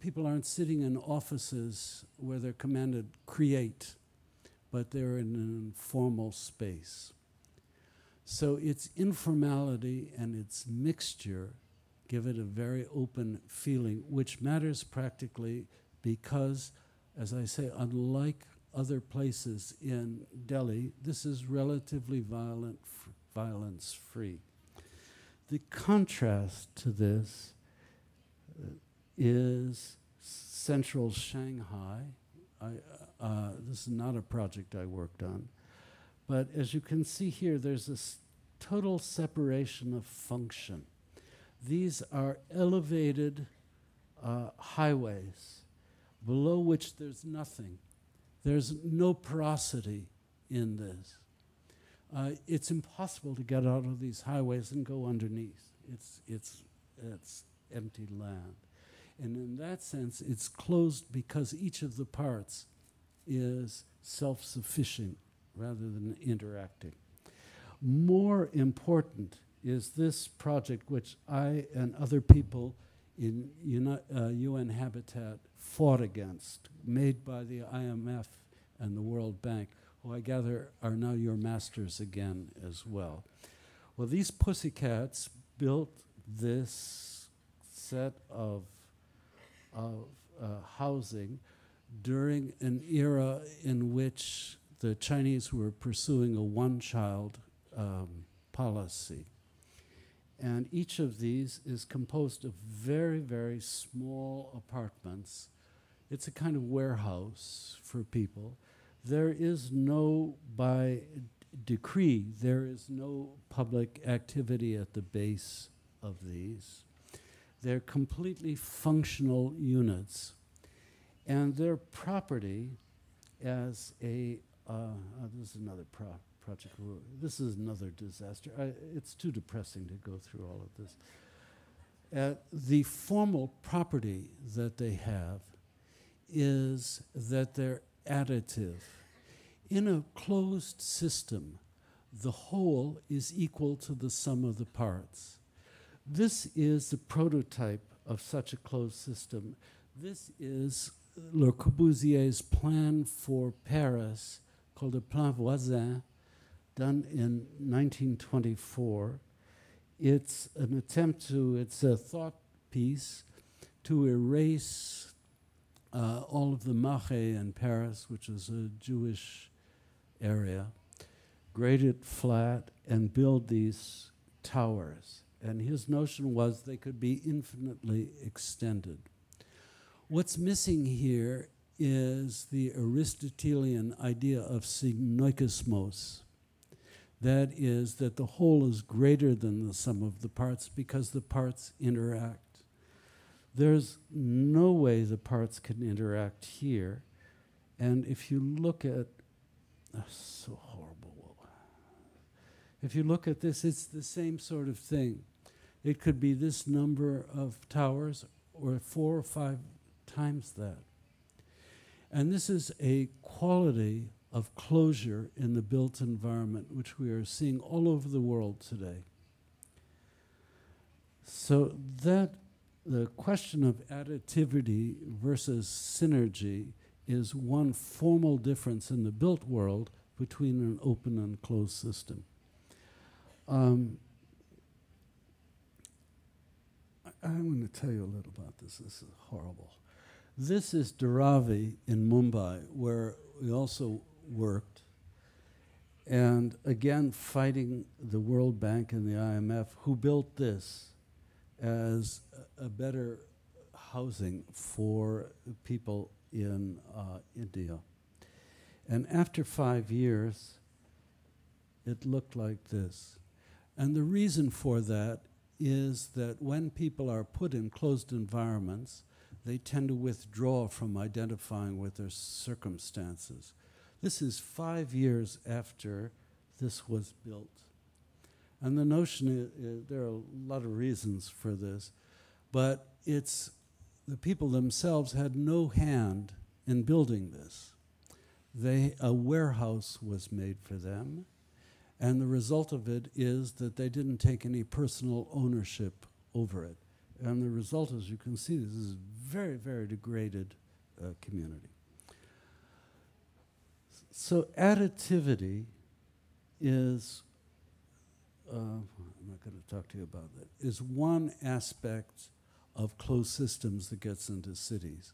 people aren't sitting in offices where they're commanded create, but they're in an informal space. So it's informality and its mixture give it a very open feeling, which matters practically because, as I say, unlike other places in Delhi, this is relatively violent, violence free. The contrast to this uh, is central Shanghai. I, uh, this is not a project I worked on. But as you can see here, there's this total separation of function. These are elevated uh, highways below which there's nothing. There's no porosity in this. Uh, it's impossible to get out of these highways and go underneath. It's, it's, it's empty land. And in that sense, it's closed because each of the parts is self sufficient rather than interacting. More important is this project, which I and other people in Uni uh, UN Habitat fought against, made by the IMF and the World Bank, who I gather are now your masters again as well. Well, these pussycats built this set of, of uh, housing during an era in which the Chinese were pursuing a one child um, policy. And each of these is composed of very, very small apartments. It's a kind of warehouse for people. There is no, by decree, there is no public activity at the base of these. They're completely functional units. And their property as a uh, uh, this is another pro project. This is another disaster. I, it's too depressing to go through all of this. Uh, the formal property that they have is that they're additive. In a closed system, the whole is equal to the sum of the parts. This is the prototype of such a closed system. This is Le Corbusier's plan for Paris called the Plan Voisin, done in 1924. It's an attempt to, it's a thought piece to erase uh, all of the Marais in Paris, which is a Jewish area, grade it flat, and build these towers. And his notion was they could be infinitely extended. What's missing here is the Aristotelian idea of synoikismos, That is, that the whole is greater than the sum of the parts because the parts interact. There's no way the parts can interact here. And if you look at, oh, so horrible. If you look at this, it's the same sort of thing. It could be this number of towers or four or five times that. And this is a quality of closure in the built environment, which we are seeing all over the world today. So that the question of additivity versus synergy is one formal difference in the built world between an open and closed system. Um, I, I'm going to tell you a little about this. This is horrible. This is Dharavi in Mumbai, where we also worked. And again, fighting the World Bank and the IMF, who built this as a better housing for people in uh, India. And after five years, it looked like this. And the reason for that is that when people are put in closed environments, they tend to withdraw from identifying with their circumstances. This is five years after this was built. And the notion, is, there are a lot of reasons for this, but it's the people themselves had no hand in building this. They, a warehouse was made for them, and the result of it is that they didn't take any personal ownership over it. And the result, as you can see, this is a very, very degraded uh, community. So additivity is, uh, I'm not going to talk to you about that, is one aspect of closed systems that gets into cities.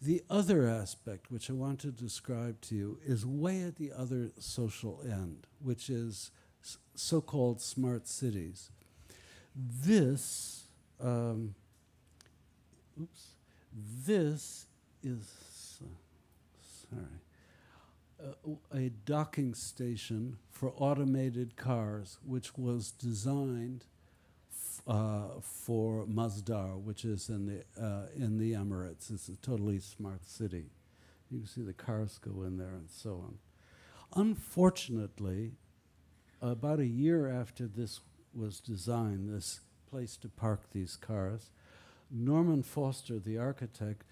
The other aspect, which I want to describe to you, is way at the other social end, which is so called smart cities. This um, oops. This is, uh, sorry, uh, a docking station for automated cars, which was designed uh, for Masdar, which is in the, uh, in the Emirates. It's a totally smart city. You can see the cars go in there and so on. Unfortunately, about a year after this was designed, this place to park these cars. Norman Foster, the architect,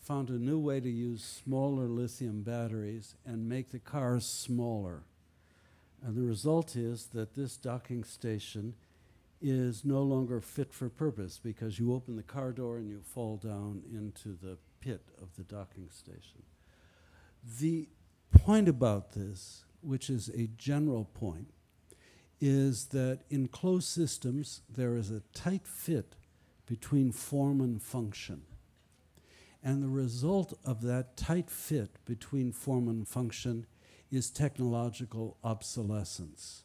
found a new way to use smaller lithium batteries and make the cars smaller. And the result is that this docking station is no longer fit for purpose because you open the car door and you fall down into the pit of the docking station. The point about this, which is a general point, is that in closed systems, there is a tight fit between form and function. And the result of that tight fit between form and function is technological obsolescence.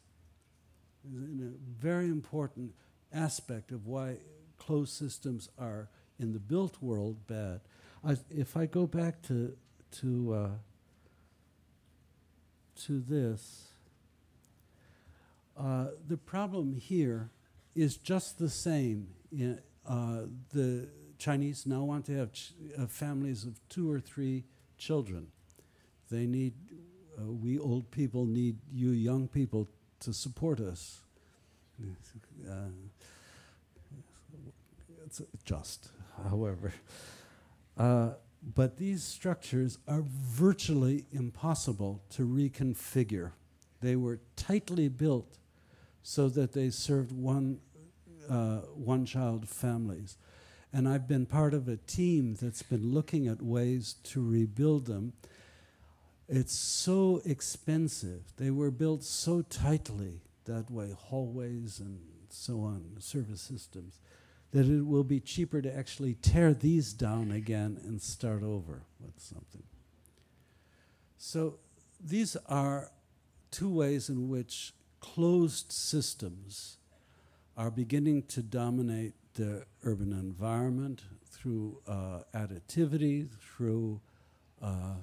And a very important aspect of why closed systems are in the built world bad. I, if I go back to to uh, to this, uh, the problem here is just the same. In, uh, the Chinese now want to have ch- uh, families of two or three children. They need, uh, we old people need you young people to support us. Uh, it's just, however. but these structures are virtually impossible to reconfigure. They were tightly built so that they served one, uh, one child families. And I've been part of a team that's been looking at ways to rebuild them. It's so expensive. They were built so tightly that way, hallways and so on, service systems, that it will be cheaper to actually tear these down again and start over with something. So these are two ways in which closed systems are beginning to dominate the urban environment through uh, additivity, through uh,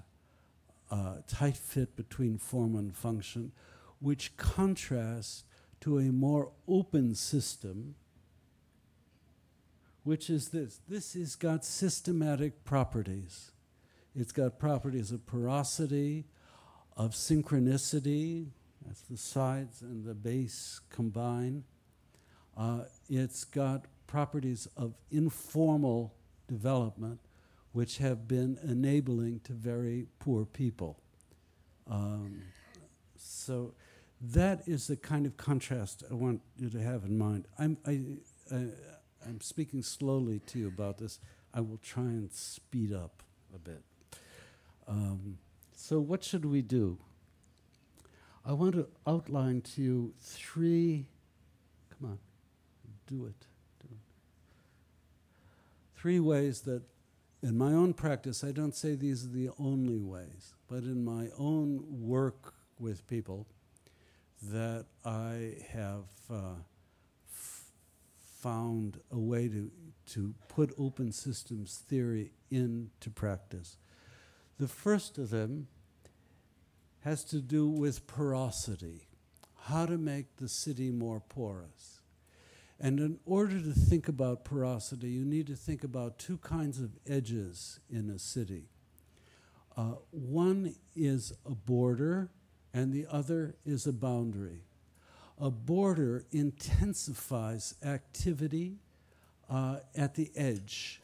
uh, tight fit between form and function, which contrasts to a more open system, which is this. This has got systematic properties. It's got properties of porosity, of synchronicity, as the sides and the base combine. Uh, it's got properties of informal development which have been enabling to very poor people. Um, so that is the kind of contrast I want you to have in mind. I'm, I, I, I'm speaking slowly to you about this. I will try and speed up a bit. Um, so, what should we do? I want to outline to you three, come on, do it. Do it. Three ways that in my own practice, I don't say these are the only ways, but in my own work with people, that I have uh, found a way to, to put open systems theory into practice. The first of them has to do with porosity, how to make the city more porous. And in order to think about porosity, you need to think about two kinds of edges in a city. Uh, one is a border, and the other is a boundary. A border intensifies activity uh, at the edge,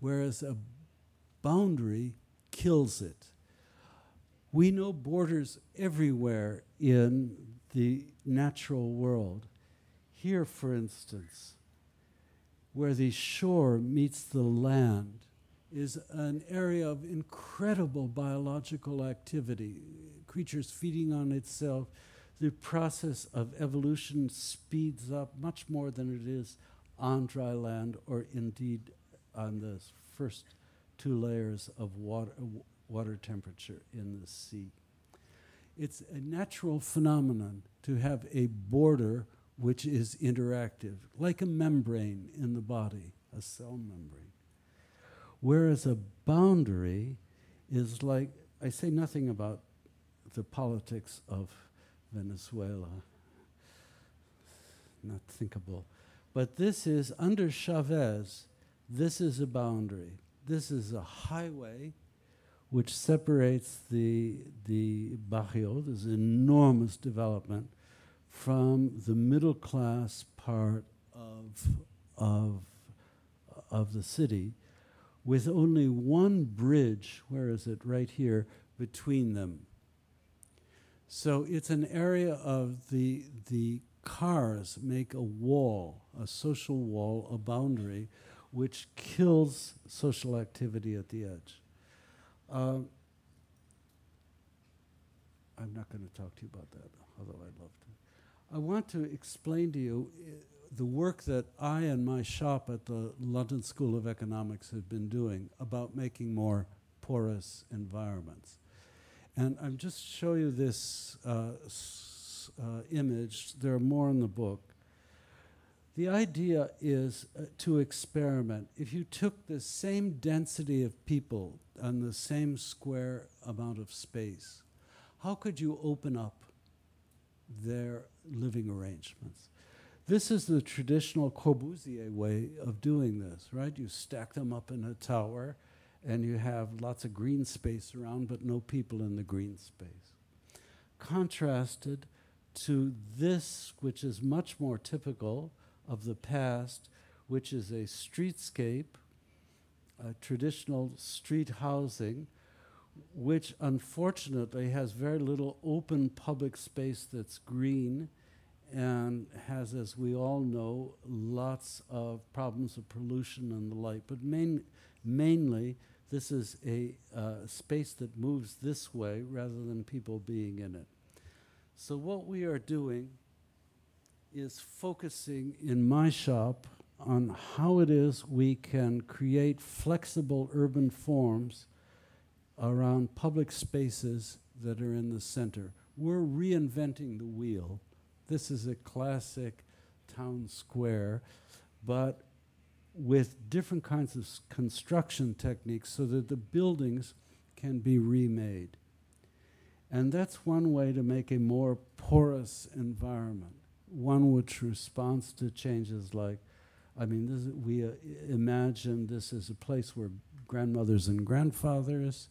whereas a boundary kills it. We know borders everywhere in the natural world. Here, for instance, where the shore meets the land is an area of incredible biological activity, creatures feeding on itself. The process of evolution speeds up much more than it is on dry land or indeed on the first two layers of water, water temperature in the sea. It's a natural phenomenon to have a border which is interactive, like a membrane in the body, a cell membrane. Whereas a boundary is like, I say nothing about the politics of Venezuela, not thinkable. But this is under Chavez, this is a boundary. This is a highway which separates the, the barrio, this enormous development, from the middle class part of, of, of the city, with only one bridge, where is it? Right here, between them. So it's an area of the, the cars make a wall, a social wall, a boundary, which kills social activity at the edge. Um, I'm not going to talk to you about that, although I'd love to. I want to explain to you eh, the work that I and my shop at the London School of Economics have been doing about making more porous environments. And I'm just show you this uh, uh, image. There are more in the book. The idea is uh, to experiment. If you took the same density of people on the same square amount of space, how could you open up their living arrangements? This is the traditional Corbusier way of doing this, right? You stack them up in a tower and you have lots of green space around, but no people in the green space. Contrasted to this, which is much more typical, of the past, which is a streetscape, a traditional street housing, which unfortunately has very little open public space that's green and has, as we all know, lots of problems of pollution and the like. But main, mainly, this is a uh, space that moves this way rather than people being in it. So, what we are doing is focusing in my shop on how it is we can create flexible urban forms around public spaces that are in the center. We're reinventing the wheel. This is a classic town square, but with different kinds of construction techniques so that the buildings can be remade. And that's one way to make a more porous environment one which responds to changes like, I mean, is, we uh, imagine this is a place where grandmothers and grandfathers,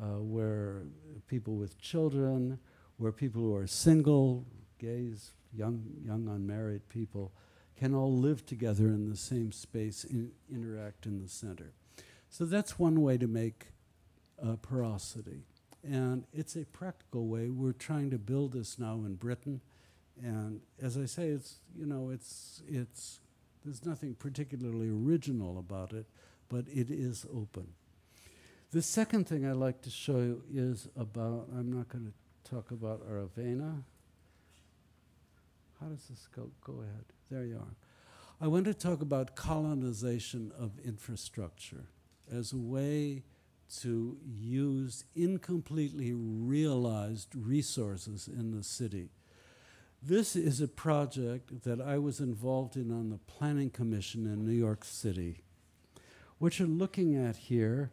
uh, where people with children, where people who are single, gays, young, young unmarried people, can all live together in the same space and interact in the center. So that's one way to make uh, porosity. And it's a practical way. We're trying to build this now in Britain. And as I say, it's you know, it's it's there's nothing particularly original about it, but it is open. The second thing I like to show you is about I'm not going to talk about Aravena. How does this go? Go ahead. There you are. I want to talk about colonization of infrastructure as a way to use incompletely realized resources in the city this is a project that I was involved in on the Planning Commission in New York City. What you're looking at here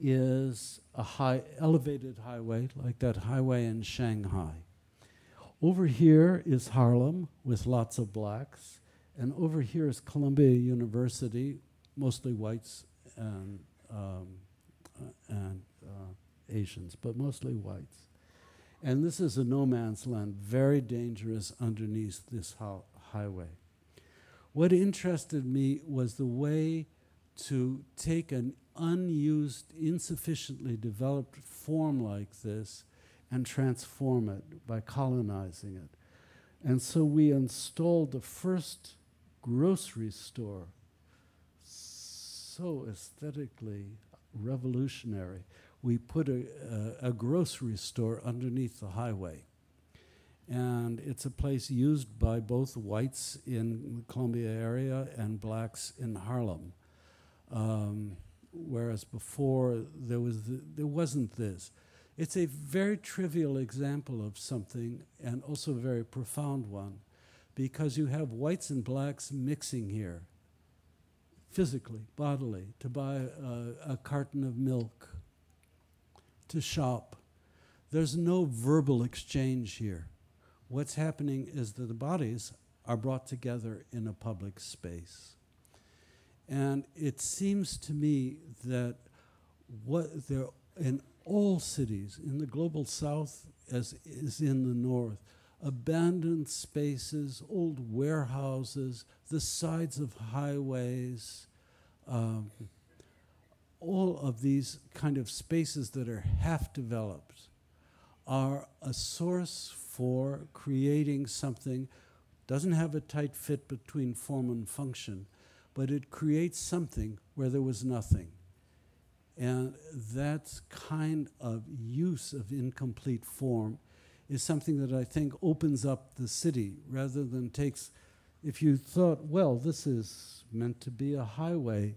is a high elevated highway like that highway in Shanghai. Over here is Harlem with lots of blacks, and over here is Columbia University, mostly whites and, um, uh, and uh, Asians, but mostly whites. And this is a no man's land, very dangerous underneath this ho- highway. What interested me was the way to take an unused, insufficiently developed form like this and transform it by colonizing it. And so we installed the first grocery store, so aesthetically revolutionary we put a, a, a grocery store underneath the highway. And it's a place used by both whites in the Columbia area and blacks in Harlem. Um, whereas before there was the, there wasn't this. It's a very trivial example of something, and also a very profound one, because you have whites and blacks mixing here, physically, bodily, to buy a, a carton of milk to shop. There's no verbal exchange here. What's happening is that the bodies are brought together in a public space. And it seems to me that what there in all cities, in the global south as is in the north, abandoned spaces, old warehouses, the sides of highways, um, all of these kind of spaces that are half developed are a source for creating something doesn't have a tight fit between form and function but it creates something where there was nothing and that kind of use of incomplete form is something that i think opens up the city rather than takes if you thought well this is meant to be a highway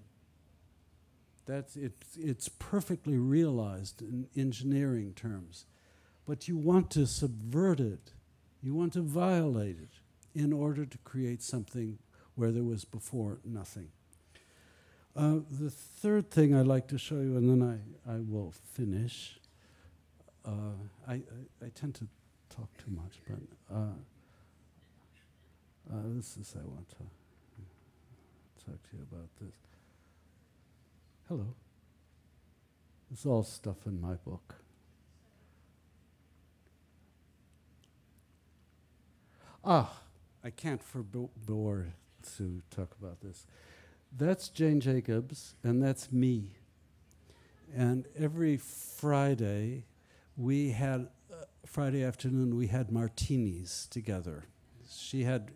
that's, it's, it's perfectly realized in engineering terms. But you want to subvert it, you want to violate it in order to create something where there was before nothing. Uh, the third thing I'd like to show you, and then I, I will finish. Uh, I, I, I, tend to talk too much, but uh, uh this is I want to talk to you about this. Hello. It's all stuff in my book. Ah, I can't forbear to talk about this. That's Jane Jacobs, and that's me. And every Friday, we had, uh, Friday afternoon, we had martinis together. She had,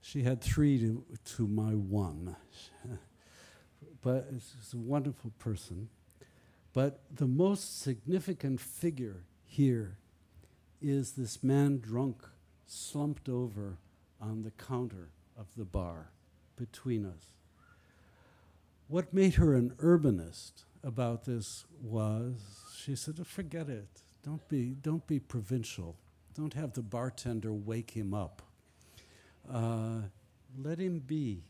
she had three to, to my one. but he's a wonderful person. But the most significant figure here is this man drunk, slumped over on the counter of the bar between us. What made her an urbanist about this was she said, oh, forget it. Don't be, don't be provincial. Don't have the bartender wake him up. Uh, let him be.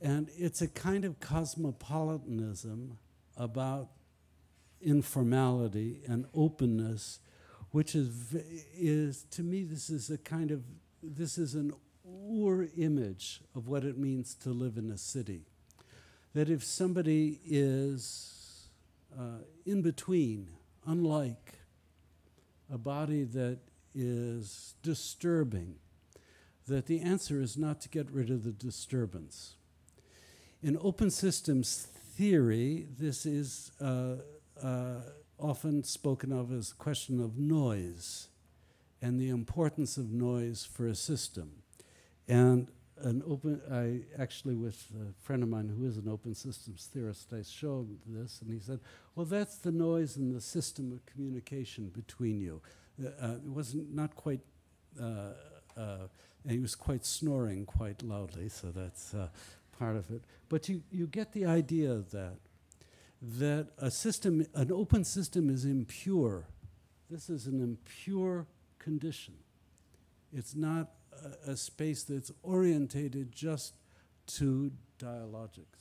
And it's a kind of cosmopolitanism about informality and openness, which is, is to me, this is a kind of, this is an or image of what it means to live in a city. That if somebody is uh, in between, unlike a body that is disturbing, that the answer is not to get rid of the disturbance in open systems theory, this is uh, uh, often spoken of as a question of noise and the importance of noise for a system. And an open, I actually, with a friend of mine who is an open systems theorist, I showed this, and he said, "Well, that's the noise in the system of communication between you." Uh, uh it wasn't not quite. Uh, uh, and he was quite snoring quite loudly, so that's uh, part of it. But you, you get the idea that, that a system, an open system is impure. This is an impure condition. It's not a, a space that's orientated just to dialogics.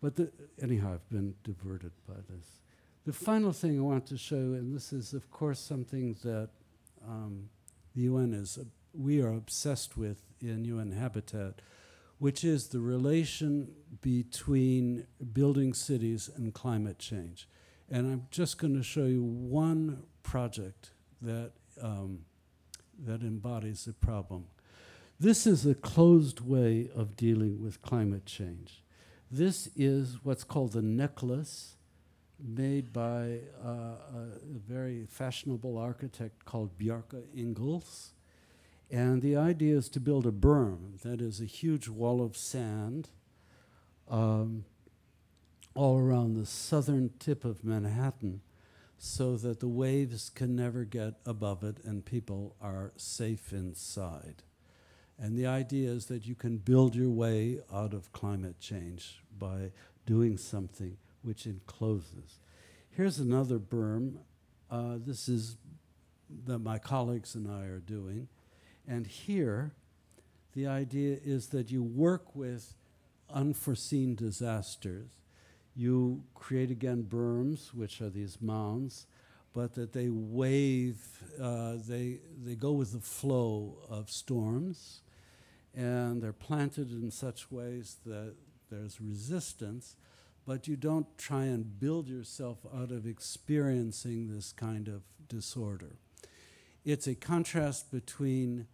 But the, anyhow, I've been diverted by this. The final thing I want to show, and this is, of course, something that um, the UN is, uh, we are obsessed with in UN Habitat, which is the relation between building cities and climate change. And I'm just going to show you one project that, um, that embodies the problem. This is a closed way of dealing with climate change. This is what's called a necklace made by uh, a very fashionable architect called Bjarke Ingels. And the idea is to build a berm, that is a huge wall of sand um, all around the southern tip of Manhattan so that the waves can never get above it and people are safe inside. And the idea is that you can build your way out of climate change by doing something which encloses. Here's another berm. Uh, this is that my colleagues and I are doing. And here, the idea is that you work with unforeseen disasters. You create again berms, which are these mounds, but that they wave, uh, they, they go with the flow of storms, and they're planted in such ways that there's resistance, but you don't try and build yourself out of experiencing this kind of disorder. It's a contrast between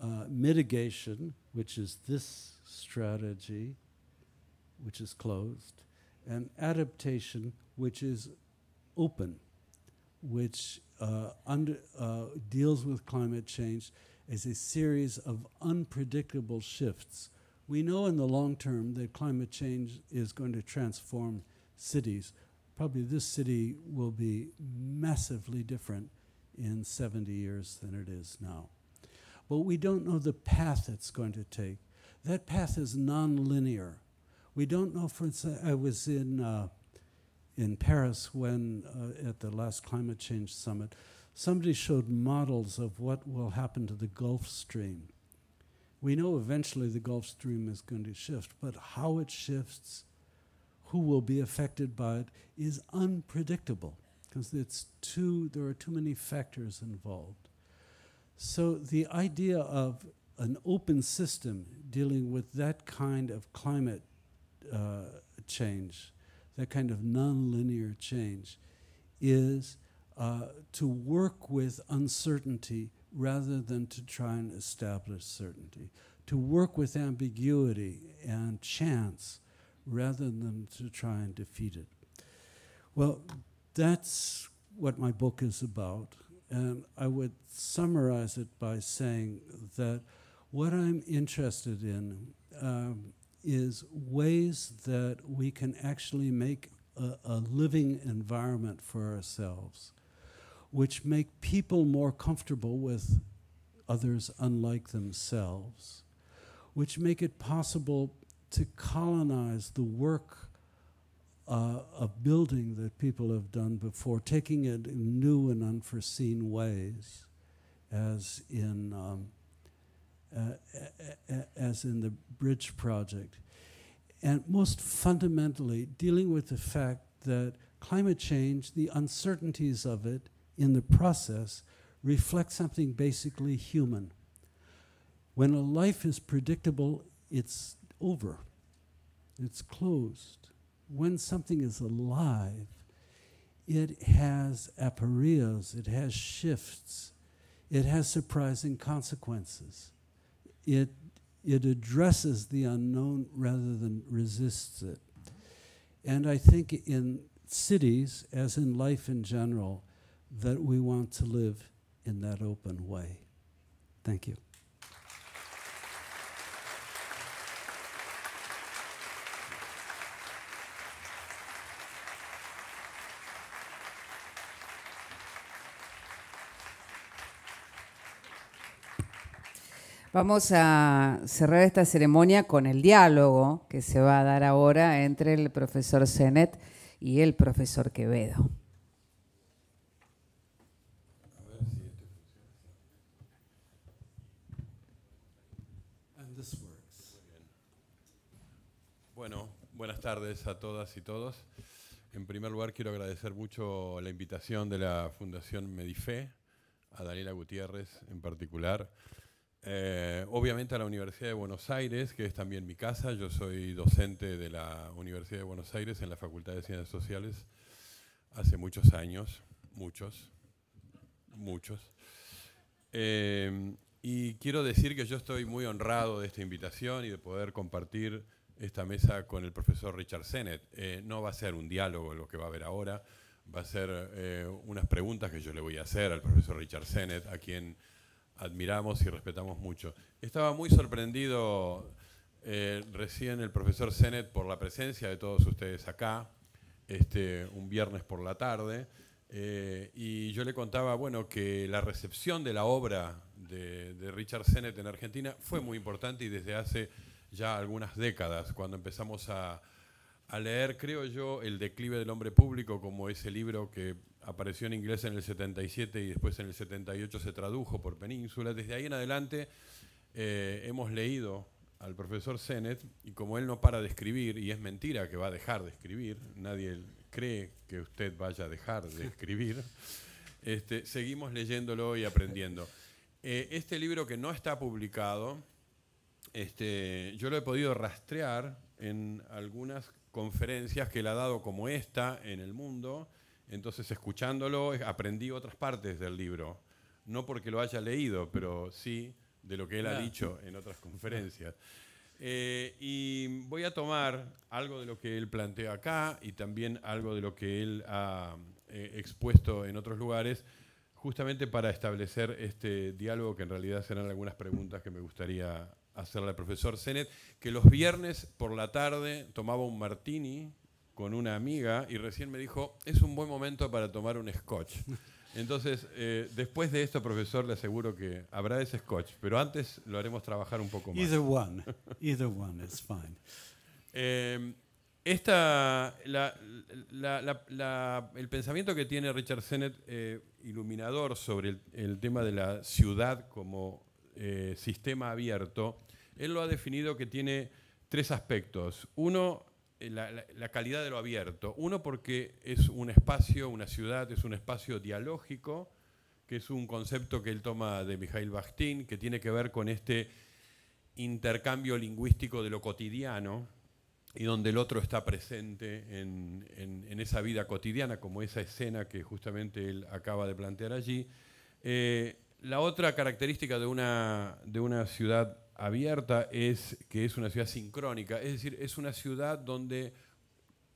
uh, mitigation, which is this strategy, which is closed, and adaptation, which is open, which uh, under, uh, deals with climate change as a series of unpredictable shifts. We know in the long term that climate change is going to transform cities. Probably this city will be massively different in 70 years than it is now but we don't know the path it's going to take. That path is nonlinear. We don't know, for instance, I was in, uh, in Paris when, uh, at the last climate change summit, somebody showed models of what will happen to the Gulf Stream. We know eventually the Gulf Stream is going to shift, but how it shifts, who will be affected by it, is unpredictable because it's too, there are too many factors involved. So the idea of an open system dealing with that kind of climate uh, change, that kind of nonlinear change, is uh, to work with uncertainty rather than to try and establish certainty, to work with ambiguity and chance rather than to try and defeat it. Well, that's what my book is about. And I would summarize it by saying that what I'm interested in um, is ways that we can actually make a, a, living environment for ourselves, which make people more comfortable with others unlike themselves, which make it possible to colonize the work uh, building that people have done before, taking it in new and unforeseen ways, as in um, uh, as in the bridge project, and most fundamentally dealing with the fact that climate change, the uncertainties of it in the process, reflect something basically human. When a life is predictable, it's over. It's closed when something is alive, it has aporias, it has shifts, it has surprising consequences. It, it addresses the unknown rather than resists it. And I think in cities, as in life in general, that we want to live in that open way. Thank you.
Vamos a cerrar esta ceremonia con el diálogo que se va a dar ahora entre el profesor Zenet y el profesor Quevedo.
Bueno, buenas tardes a todas y todos. En primer lugar, quiero agradecer mucho la invitación de la Fundación Medife, a Daniela Gutiérrez en particular, eh, obviamente a la Universidad de Buenos Aires, que es también mi casa. Yo soy docente de la Universidad de Buenos Aires en la Facultad de Ciencias Sociales hace muchos años, muchos, muchos. Eh, y quiero decir que yo estoy muy honrado de esta invitación y de poder compartir esta mesa con el profesor Richard Sennett. Eh, no va a ser un diálogo lo que va a haber ahora, va a ser unas preguntas que yo le voy a hacer al profesor Richard Sennett, a quien admiramos y respetamos mucho. Estaba muy sorprendido eh, recién el profesor Zenet por la presencia de todos ustedes acá, este, un viernes por la tarde, eh, y yo le contaba bueno, que la recepción de la obra de, de Richard Zenet en Argentina fue muy importante y desde hace ya algunas décadas, cuando empezamos a a leer, creo yo, El declive del hombre público, como ese libro que apareció en inglés en el 77 y después en el 78 se tradujo por Península. Desde ahí en adelante eh, hemos leído al profesor Sennett y como él no para de escribir, y es mentira que va a dejar de escribir, nadie cree que usted vaya a dejar de escribir, este, seguimos leyéndolo y aprendiendo. Eh, este libro que no está publicado, este, yo lo he podido rastrear en algunas conferencias que él ha dado como esta en el mundo. Entonces, escuchándolo, aprendí otras partes del libro. No porque lo haya leído, pero sí de lo que él ha dicho en otras conferencias. Eh, y voy a tomar algo de lo que él plantea acá y también algo de lo que él ha eh, expuesto en otros lugares, justamente para establecer este diálogo que en realidad serán algunas preguntas que me gustaría hacerle al profesor Sennett, que los viernes por la tarde tomaba un martini con una amiga y recién me dijo, es un buen momento para tomar un scotch. Entonces, eh, después de esto, profesor, le aseguro que habrá ese scotch, pero antes lo haremos trabajar un poco más. Either one,
either one is fine.
Em, esta, el pensamiento que tiene Richard Sennett, eh, iluminador sobre el, tema de la ciudad como eh, sistema abierto, él lo ha definido que tiene tres aspectos. Uno, eh, la, calidad de lo abierto. Uno, porque es un espacio, una ciudad, es un espacio dialógico, que es un concepto que él toma de Mikhail Bakhtin, que tiene que ver con este intercambio lingüístico de lo cotidiano y donde el otro está presente en, esa vida cotidiana, como esa escena que justamente él acaba de plantear allí. Eh, la otra característica de una, de una ciudad abierta es que es una ciudad sincrónica, es decir, es una ciudad donde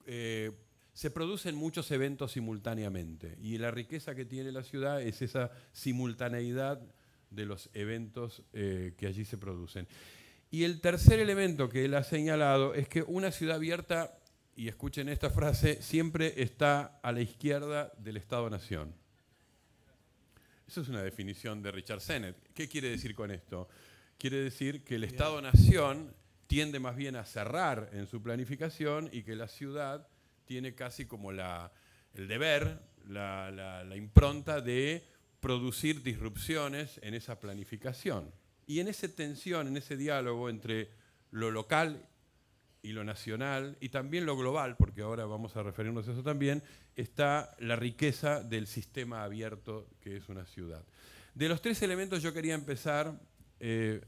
eh, se producen muchos eventos simultáneamente y la riqueza que tiene la ciudad es esa simultaneidad de los eventos eh, que allí se producen. Y el tercer elemento que él ha señalado es que una ciudad abierta, y escuchen esta frase, siempre está a la izquierda del Estado-Nación. Esa es una definición de Richard Sennett. ¿Qué quiere decir con esto? quiere decir que el Estado-Nación tiende más bien a cerrar en su planificación y que la ciudad tiene casi como la, el deber, la, impronta de producir disrupciones en esa planificación. Y en esa tensión, en ese diálogo entre lo local y lo nacional, y también lo global, porque ahora vamos a referirnos a eso también, está la riqueza del sistema abierto que es una ciudad. De los tres elementos yo quería empezar eh,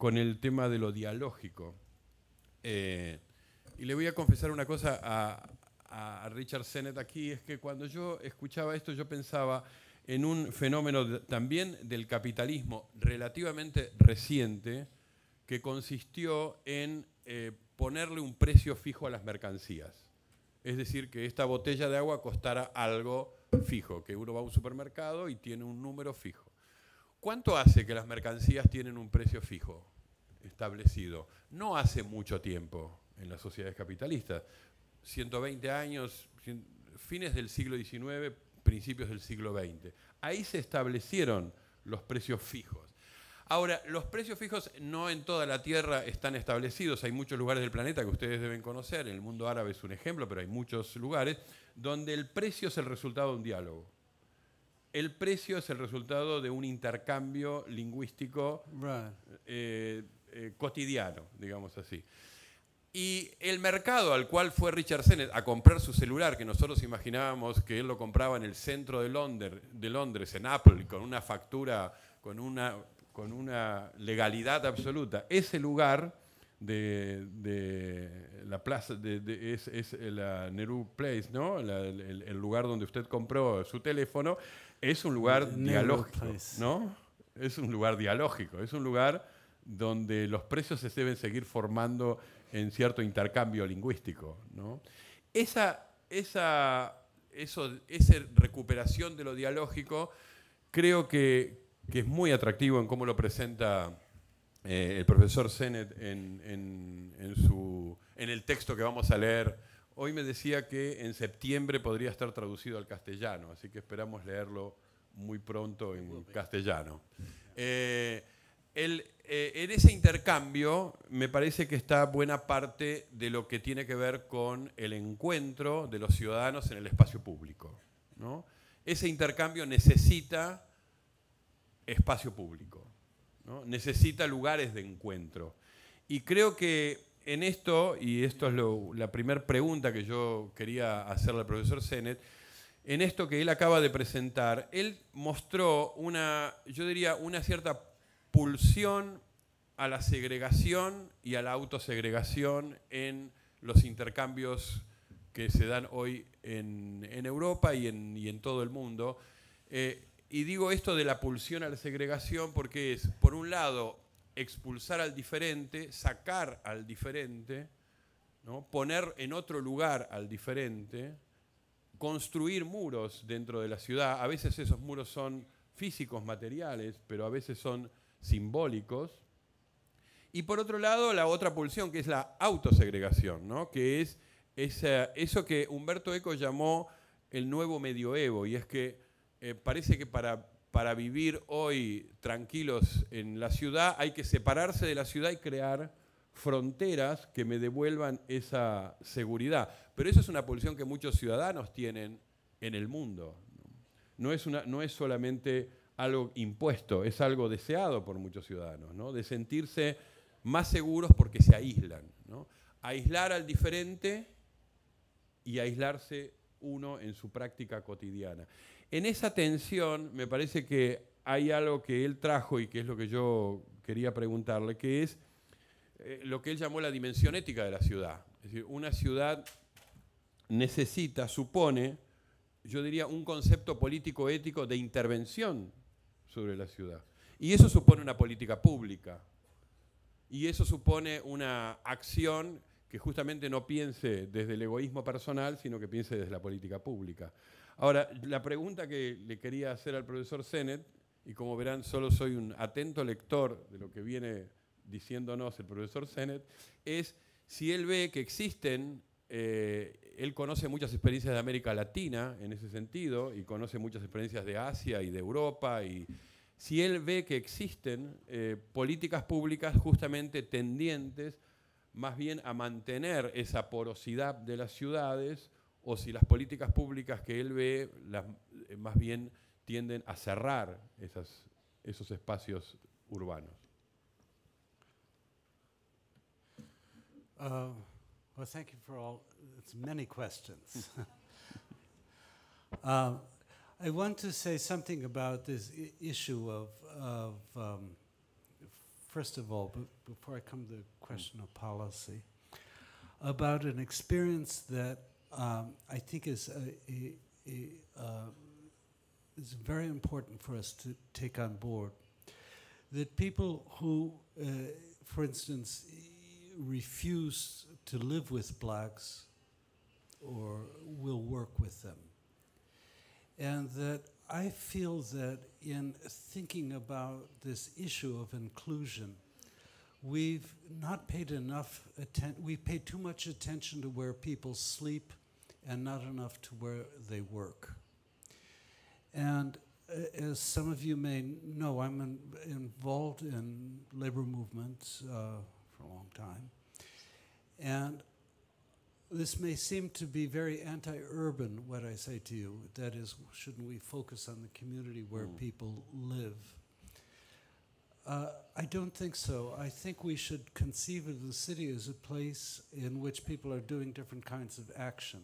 con el tema de lo dialógico. Eh, y le voy a confesar una cosa a, Richard Sennett aquí, es que cuando yo escuchaba esto yo pensaba en un fenómeno también del capitalismo relativamente reciente que consistió en eh, ponerle un precio fijo a las mercancías. Es decir, que esta botella de agua costara algo fijo, que uno va a un supermercado y tiene un número fijo. ¿Cuánto hace que las mercancías tienen un precio fijo, establecido? No hace mucho tiempo en las sociedades capitalistas. 120 años, fines del siglo XIX, principios del siglo XX. Ahí se establecieron los precios fijos. Ahora, los precios fijos no en toda la Tierra están establecidos. Hay muchos lugares del planeta que ustedes deben conocer. El mundo árabe es un ejemplo, pero hay muchos lugares donde el precio es el resultado de un diálogo el precio es el resultado de un intercambio lingüístico eh, eh, cotidiano, digamos así. Y el mercado al cual fue Richard Sennett a comprar su celular, que nosotros imaginábamos que él lo compraba en el centro de Londres, de Londres en Apple, con una factura, con una, con una legalidad absoluta, ese lugar de, la plaza, de, es, es, la Neru Place, ¿no? el, el lugar donde usted compró su teléfono, es un lugar dialógico, ¿no? Es un lugar dialógico, es un lugar donde los precios se deben seguir formando en cierto intercambio lingüístico, ¿no? Esa, esa, eso, recuperación de lo dialógico creo que, es muy atractivo en cómo lo presenta eh, el profesor Sennett en, su, en el texto que vamos a leer Hoy me decía que en septiembre podría estar traducido al castellano, así que esperamos leerlo muy pronto en castellano. Eh, eh, en ese intercambio me parece que está buena parte de lo que tiene que ver con el encuentro de los ciudadanos en el espacio público. Ese intercambio necesita espacio público, necesita lugares de encuentro. Y creo que en esto, y esto es la primera pregunta que yo quería hacerle al profesor Sennett, en esto que él acaba de presentar, él mostró una, yo diría, una cierta pulsión a la segregación y a la autosegregación en los intercambios que se dan hoy en, Europa y en, todo el mundo. Eh, y digo esto de la pulsión a la segregación porque es, por un lado, expulsar al diferente, sacar al diferente, ¿no? poner en otro lugar al diferente, construir muros dentro de la ciudad. A veces esos muros son físicos, materiales, pero a veces son simbólicos. Y por otro lado, la otra pulsión, que es la autosegregación, ¿no? que es eso que Humberto Eco llamó el nuevo medioevo, y es que eh, parece que para para vivir hoy tranquilos en la ciudad, hay que separarse de la ciudad y crear fronteras que me devuelvan esa seguridad. Pero eso es una posición que muchos ciudadanos tienen en el mundo. No es, no es solamente algo impuesto, es algo deseado por muchos ciudadanos, ¿no? de sentirse más seguros porque se aíslan. ¿no? Aislar al diferente y aislarse uno en su práctica cotidiana. En esa tensión me parece que hay algo que él trajo y que es lo que yo quería preguntarle, que es eh, lo que él llamó la dimensión ética de la ciudad. Es decir, una ciudad necesita, supone, yo diría, un concepto político-ético de intervención sobre la ciudad. Y eso supone una política pública. Y eso supone una acción que justamente no piense desde el egoísmo personal, sino que piense desde la política pública. Ahora, la pregunta que le quería hacer al profesor Sennett, y como verán, solo soy un atento lector de lo que viene diciéndonos el profesor Sennett, es si él ve que existen, eh, él conoce muchas experiencias de América Latina en ese sentido, y conoce muchas experiencias de Asia y de Europa, y si él ve que existen eh, políticas públicas justamente tendientes más bien a mantener esa porosidad de las ciudades, o si las políticas públicas que él ve las, eh, más bien tienden a cerrar esos espacios urbanos.
Uh, well, thank you for all. It's many questions. Uh, I want to say something about this issue of, of um, first of all, before I come to the question of policy, about an experience that um, I think is a, a, a, uh, is very important for us to take on board. That people who, uh, for instance, refuse to live with blacks or will work with them. And that I feel that in thinking about this issue of inclusion, we've not paid enough attention, we paid too much attention to where people sleep, and not enough to where they work. And uh, as some of you may know, I'm in, involved in labor movements uh, for a long time. And this may seem to be very anti urban, what I say to you. That is, shouldn't we focus on the community where mm. people live? Uh, I don't think so. I think we should conceive of the city as a place in which people are doing different kinds of action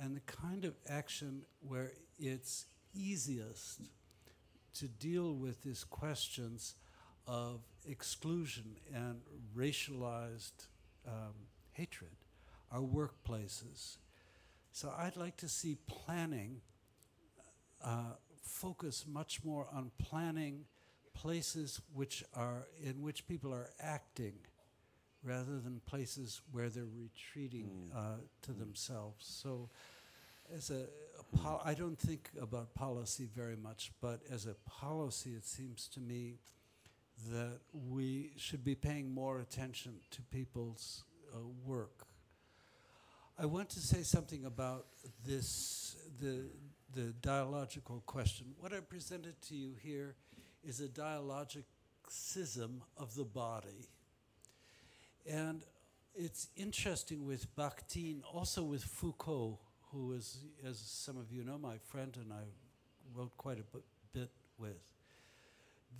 and the kind of action where it's easiest to deal with these questions of exclusion and racialized um, hatred are workplaces. So I'd like to see planning uh, focus much more on planning places which are in which people are acting rather than places where they're retreating mm. uh, to mm. themselves. So, as a, a mm. I don't think about policy very much, but as a policy, it seems to me that we should be paying more attention to people's uh, work. I want to say something about this the the dialogical question. What I presented to you here is a dialogicism of the body. And it's interesting with Bakhtin, also with Foucault, who is, as some of you know, my friend and I wrote quite a bit with,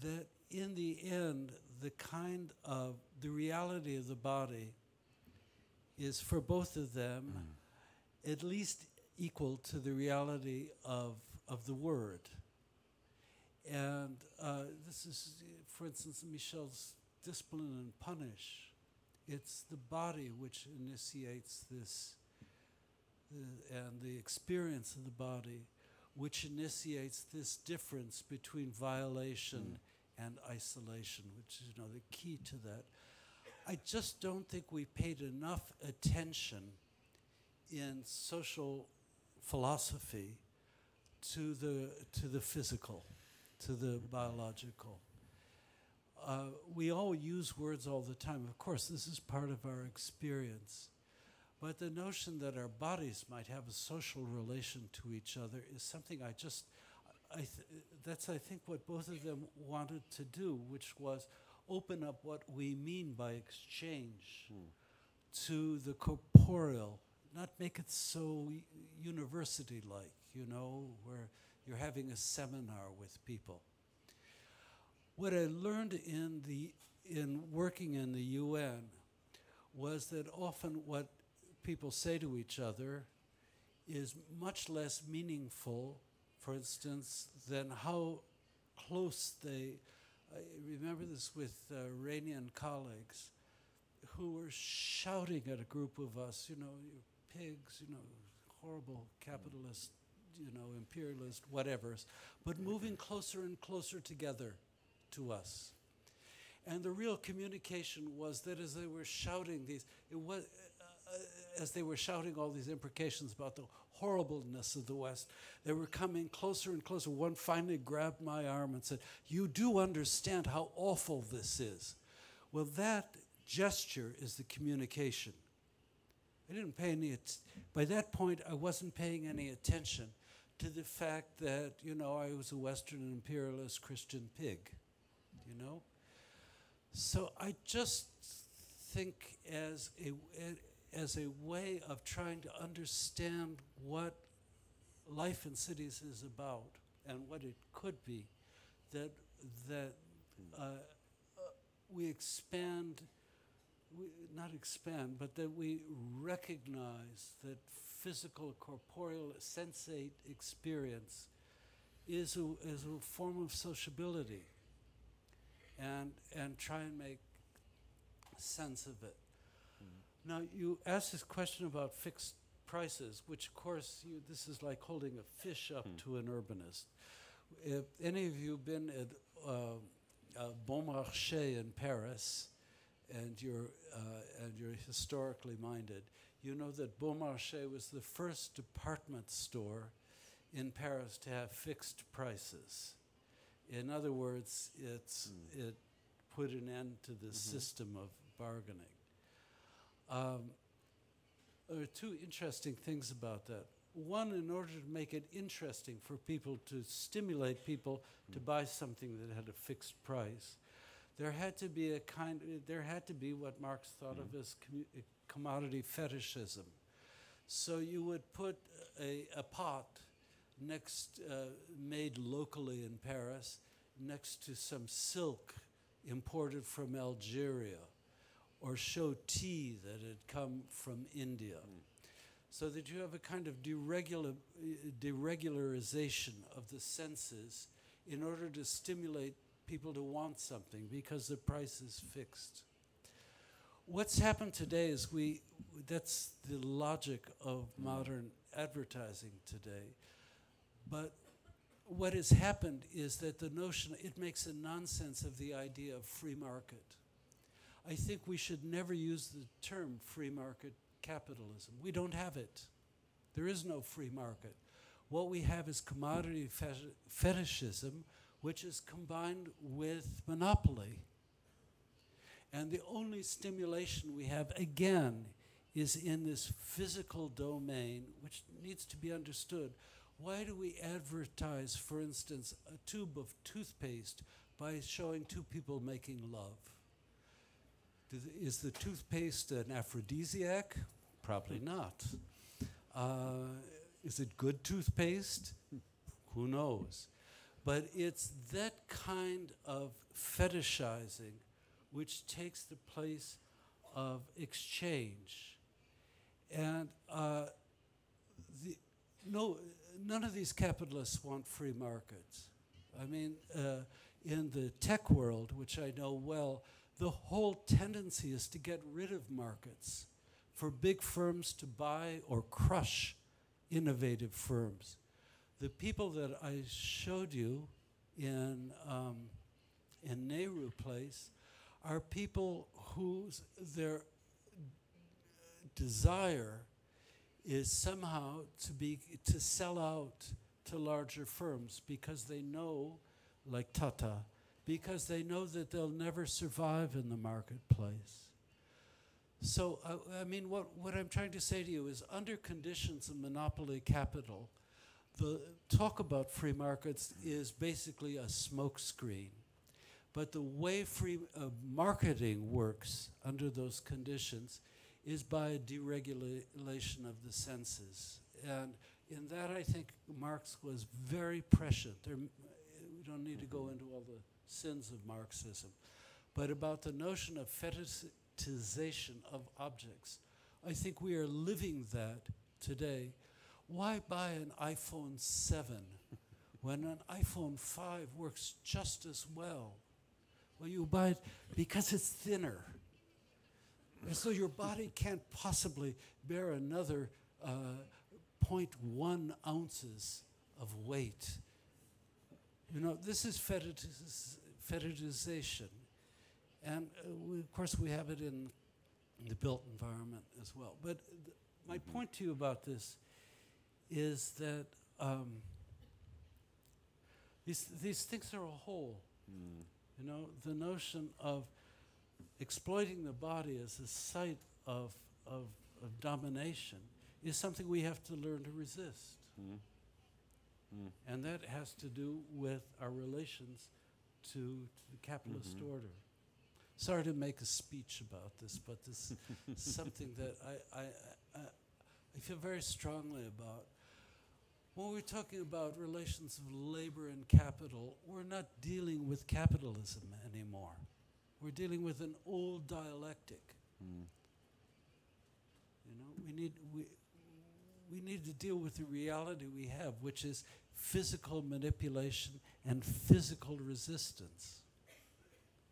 that in the end, the kind of the reality of the body is for both of them mm. at least equal to the reality of, of the word. And uh, this is, for instance, Michel's discipline and punish it's the body which initiates this, uh, and the experience of the body which initiates this difference between violation mm. and isolation, which is you know, the key to that. I just don't think we paid enough attention in social philosophy to the to the physical, to the biological. Uh, we all use words all the time. Of course, this is part of our experience. But the notion that our bodies might have a social relation to each other is something I just, I th- that's I think what both of them wanted to do, which was open up what we mean by exchange hmm. to the corporeal, not make it so university like, you know, where you're having a seminar with people. What I learned in, the, in working in the UN was that often what people say to each other is much less meaningful, for instance, than how close they. I remember this with uh, Iranian colleagues who were shouting at a group of us, you know, you pigs, you know, horrible capitalist, you know, imperialist, whatever. but moving closer and closer together to us. And the real communication was that as they were shouting these, it was, uh, uh, as they were shouting all these imprecations about the horribleness of the West, they were coming closer and closer. One finally grabbed my arm and said, You do understand how awful this is. Well, that gesture is the communication. I didn't pay any, by that point, I wasn't paying any attention to the fact that, you know, I was a Western imperialist Christian pig know. So I just think as a as a way of trying to understand what life in cities is about and what it could be, that that uh, uh we expand, we not expand, but that we recognize that physical, corporeal, sensate experience is a, is a form of sociability and, and try and make sense of it. Mm. Now, you asked this question about fixed prices, which, of course, you, this is like holding a fish up mm. to an urbanist. If any of you been at uh, uh, Bon Marché in Paris, and you're uh, and you're historically minded, you know that Bon Marché was the first department store in Paris to have fixed prices. In other words, it's, mm. it put an end to the mm-hmm. system of bargaining. Um, there are two interesting things about that. One, in order to make it interesting for people to stimulate people mm. to hmm. buy something that had a fixed price, there had to be a kind. There had to be what Marx thought mm. of hmm. as commodity fetishism. So you would put a, a pot next uh, made locally in Paris, next to some silk imported from Algeria, or show tea that had come from India. Mm. So that you have a kind of deregular uh, deregularization of the senses in order to stimulate people to want something because the price is fixed. What's happened today is we, that's the logic of modern advertising today. But what has happened is that the notion, it makes a nonsense of the idea of free market. I think we should never use the term free market capitalism. We don't have it. There is no free market. What we have is commodity fetishism, which is combined with monopoly. And the only stimulation we have, again, is in this physical domain, which needs to be understood. Why do we advertise, for instance, a tube of toothpaste by showing two people making love? Is the toothpaste an aphrodisiac? Probably hmm. not. Uh, is it good toothpaste? Hmm. Who knows? But it's that kind of fetishizing which takes the place of exchange. And uh, the, no, none of these capitalists want free markets. I mean, uh, in the tech world, which I know well, the whole tendency is to get rid of markets for big firms to buy or crush innovative firms. The people that I showed you in, um, in Nehru Place are people whose their desire is somehow to be to sell out to larger firms because they know like Tata because they know that they'll never survive in the marketplace. So I, uh, I mean what what I'm trying to say to you is under conditions of monopoly capital the talk about free markets is basically a smokescreen. But the way free uh, marketing works under those conditions is by deregulation of the senses. And in that, I think Marx was very prescient. There, we don't need to go mm-hmm. into all the sins of Marxism, but about the notion of fetishization of objects. I think we are living that today. Why buy an iPhone 7 when an iPhone 5 works just as well? Well, you buy it because it's thinner and so your body can't possibly bear another uh, 0.1 ounces of weight. You know, this is fetidization, And uh, we, of course, we have it in the built environment as well. But my mm-hmm. point to you about this is that um, these, these things are a whole. Mm. You know, the notion of exploiting the body as a site of, of, of domination is something we have to learn to resist. Mm. Mm. And that has to do with our relations to, to the capitalist mm -hmm. order. Sorry to make a speech about this, but this is something that I, I, I, I feel very strongly about. When we're talking about relations of labor and capital, we're not dealing with capitalism anymore. We're dealing with an old dialectic. Mm. You know, we need we we need to deal with the reality we have, which is physical manipulation and physical resistance.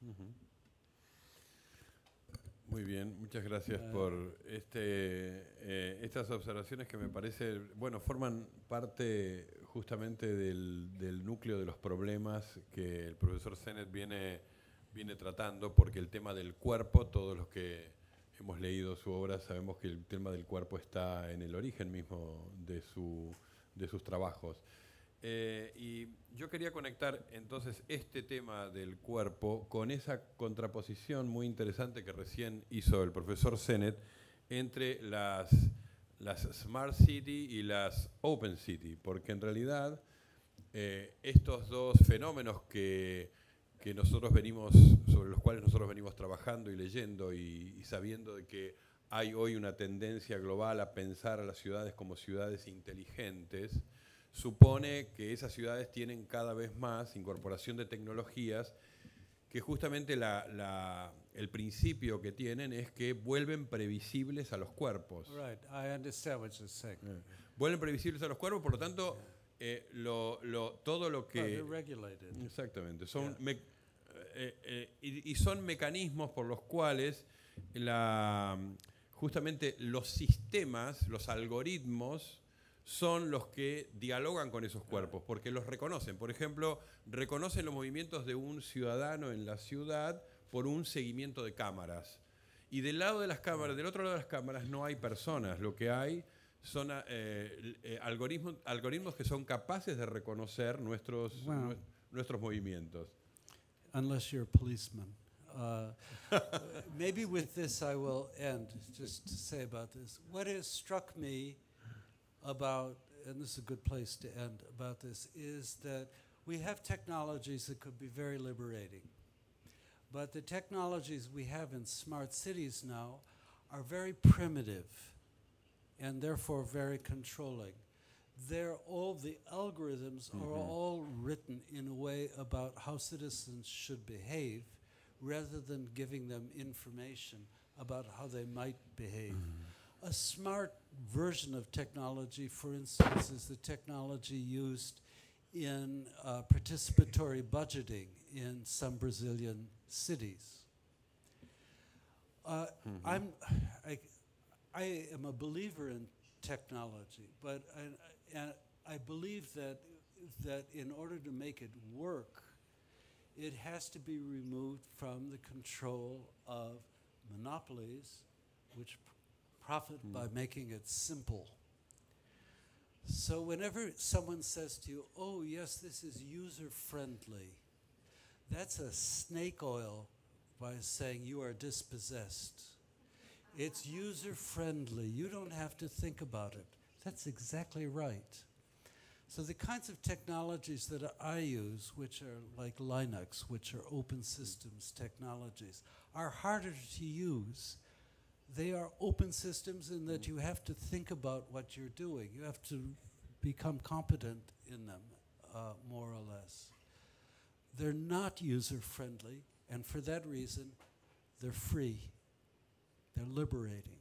Mm-hmm.
Muy bien, muchas gracias eh. por este, eh, estas observaciones que me parece, bueno, forman parte justamente del, del núcleo de los problemas que el profesor Sennett viene viene tratando, porque el tema del cuerpo, todos los que hemos leído su obra sabemos que el tema del cuerpo está en el origen mismo de, su, de sus trabajos. Eh, y yo quería conectar entonces este tema del cuerpo con esa contraposición muy interesante que recién hizo el profesor Sennett entre las, las Smart City y las Open City, porque en realidad eh, estos dos fenómenos que que nosotros venimos, sobre los cuales nosotros venimos trabajando y leyendo y, sabiendo de que hay hoy una tendencia global a pensar a las ciudades como ciudades inteligentes, supone que esas ciudades tienen cada vez más incorporación de tecnologías que justamente la, el principio que tienen es que vuelven previsibles a los cuerpos.
Right, I understand what you're saying. Eh,
vuelven previsibles a los cuerpos, por lo tanto... Eh, lo, todo lo que... exactamente. Son eh, eh, y, son mecanismos por los cuales justamente los sistemas, los algoritmos, son los que dialogan con esos cuerpos, porque los reconocen. Por ejemplo, reconocen los movimientos de un ciudadano en la ciudad por un seguimiento de cámaras. Y del lado de las cámaras, mm. del otro lado de las cámaras, no hay personas. Lo que hay son eh, eh algoritmos, algoritmos que son capaces de reconocer nuestros, nuestros movimientos.
Unless you're a policeman. Uh, maybe with this I will end, just to say about this. What has struck me about, and this is a good place to end, about this, is that we have technologies that could be very liberating. But the technologies we have in smart cities now are very primitive and therefore very controlling. They're all the algorithms mm-hmm. are all written in a way about how citizens should behave rather than giving them information about how they might behave. Mm-hmm. A smart version of technology, for instance, is the technology used in uh, participatory budgeting in some Brazilian cities. Uh, mm-hmm. I'm, I, I am a believer in technology, but I, I believe that, that in order to make it work, it has to be removed from the control of monopolies, which profit mm. by hmm. making it simple. So, whenever someone says to you, Oh, yes, this is user friendly, that's a snake oil by saying you are dispossessed. It's user friendly. You don't have to think about it. That's exactly right. So, the kinds of technologies that I use, which are like Linux, which are open systems technologies, are harder to use. They are open systems in that you have to think about what you're doing, you have to become competent in them, uh, more or less. They're not user friendly, and for that reason, they're free. They're liberating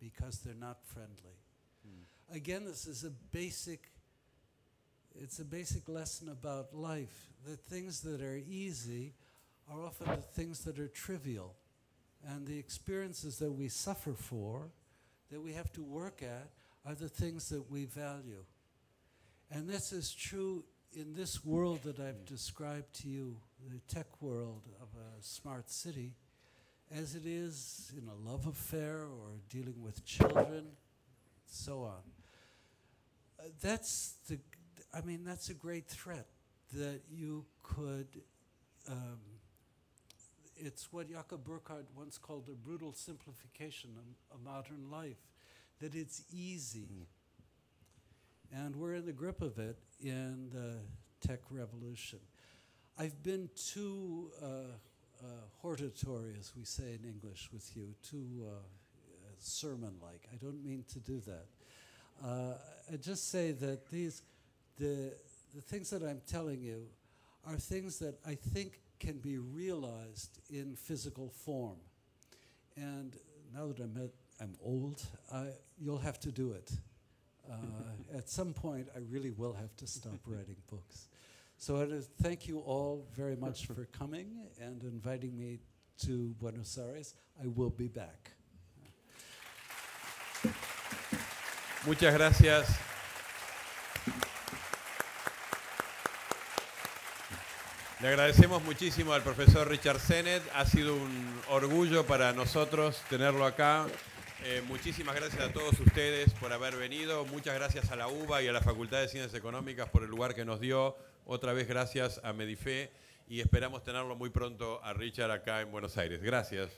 because they're not friendly. Hmm. Again, this is a basic it's a basic lesson about life. The things that are easy are often the things that are trivial. And the experiences that we suffer for, that we have to work at, are the things that we value. And this is true in this world that I've hmm. described to you, the tech world of a smart city as it is in a love affair or dealing with children, so on. Uh, that's the, I mean, that's a great threat that you could. Um, it's what Jakob Burckhardt once called a brutal simplification of, modern life, that it's easy. Mm. And we're in the grip of it in the tech revolution. I've been to uh, uh, hortatory, as we say in English with you, too uh, sermon like. I don't mean to do that. Uh, I just say that these, the, the things that I'm telling you are things that I think can be realized in physical form. And now that I'm, at, I'm old, I, you'll have to do it. Uh, at some point, I really will have to stop writing books. Buenos Aires. will Muchas gracias.
Le agradecemos muchísimo al profesor Richard Sennett. Ha sido un orgullo para nosotros tenerlo acá. Eh, muchísimas gracias a todos ustedes por haber venido. Muchas gracias a la UBA y a la Facultad de Ciencias Económicas por el lugar que nos dio. Otra vez gracias a Medife y esperamos tenerlo muy pronto a Richard acá en Buenos Aires. Gracias.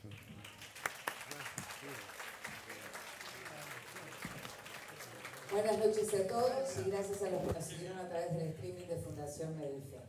Buenas noches a todos y gracias a los
que nos siguieron a través del streaming de Fundación
Medifé.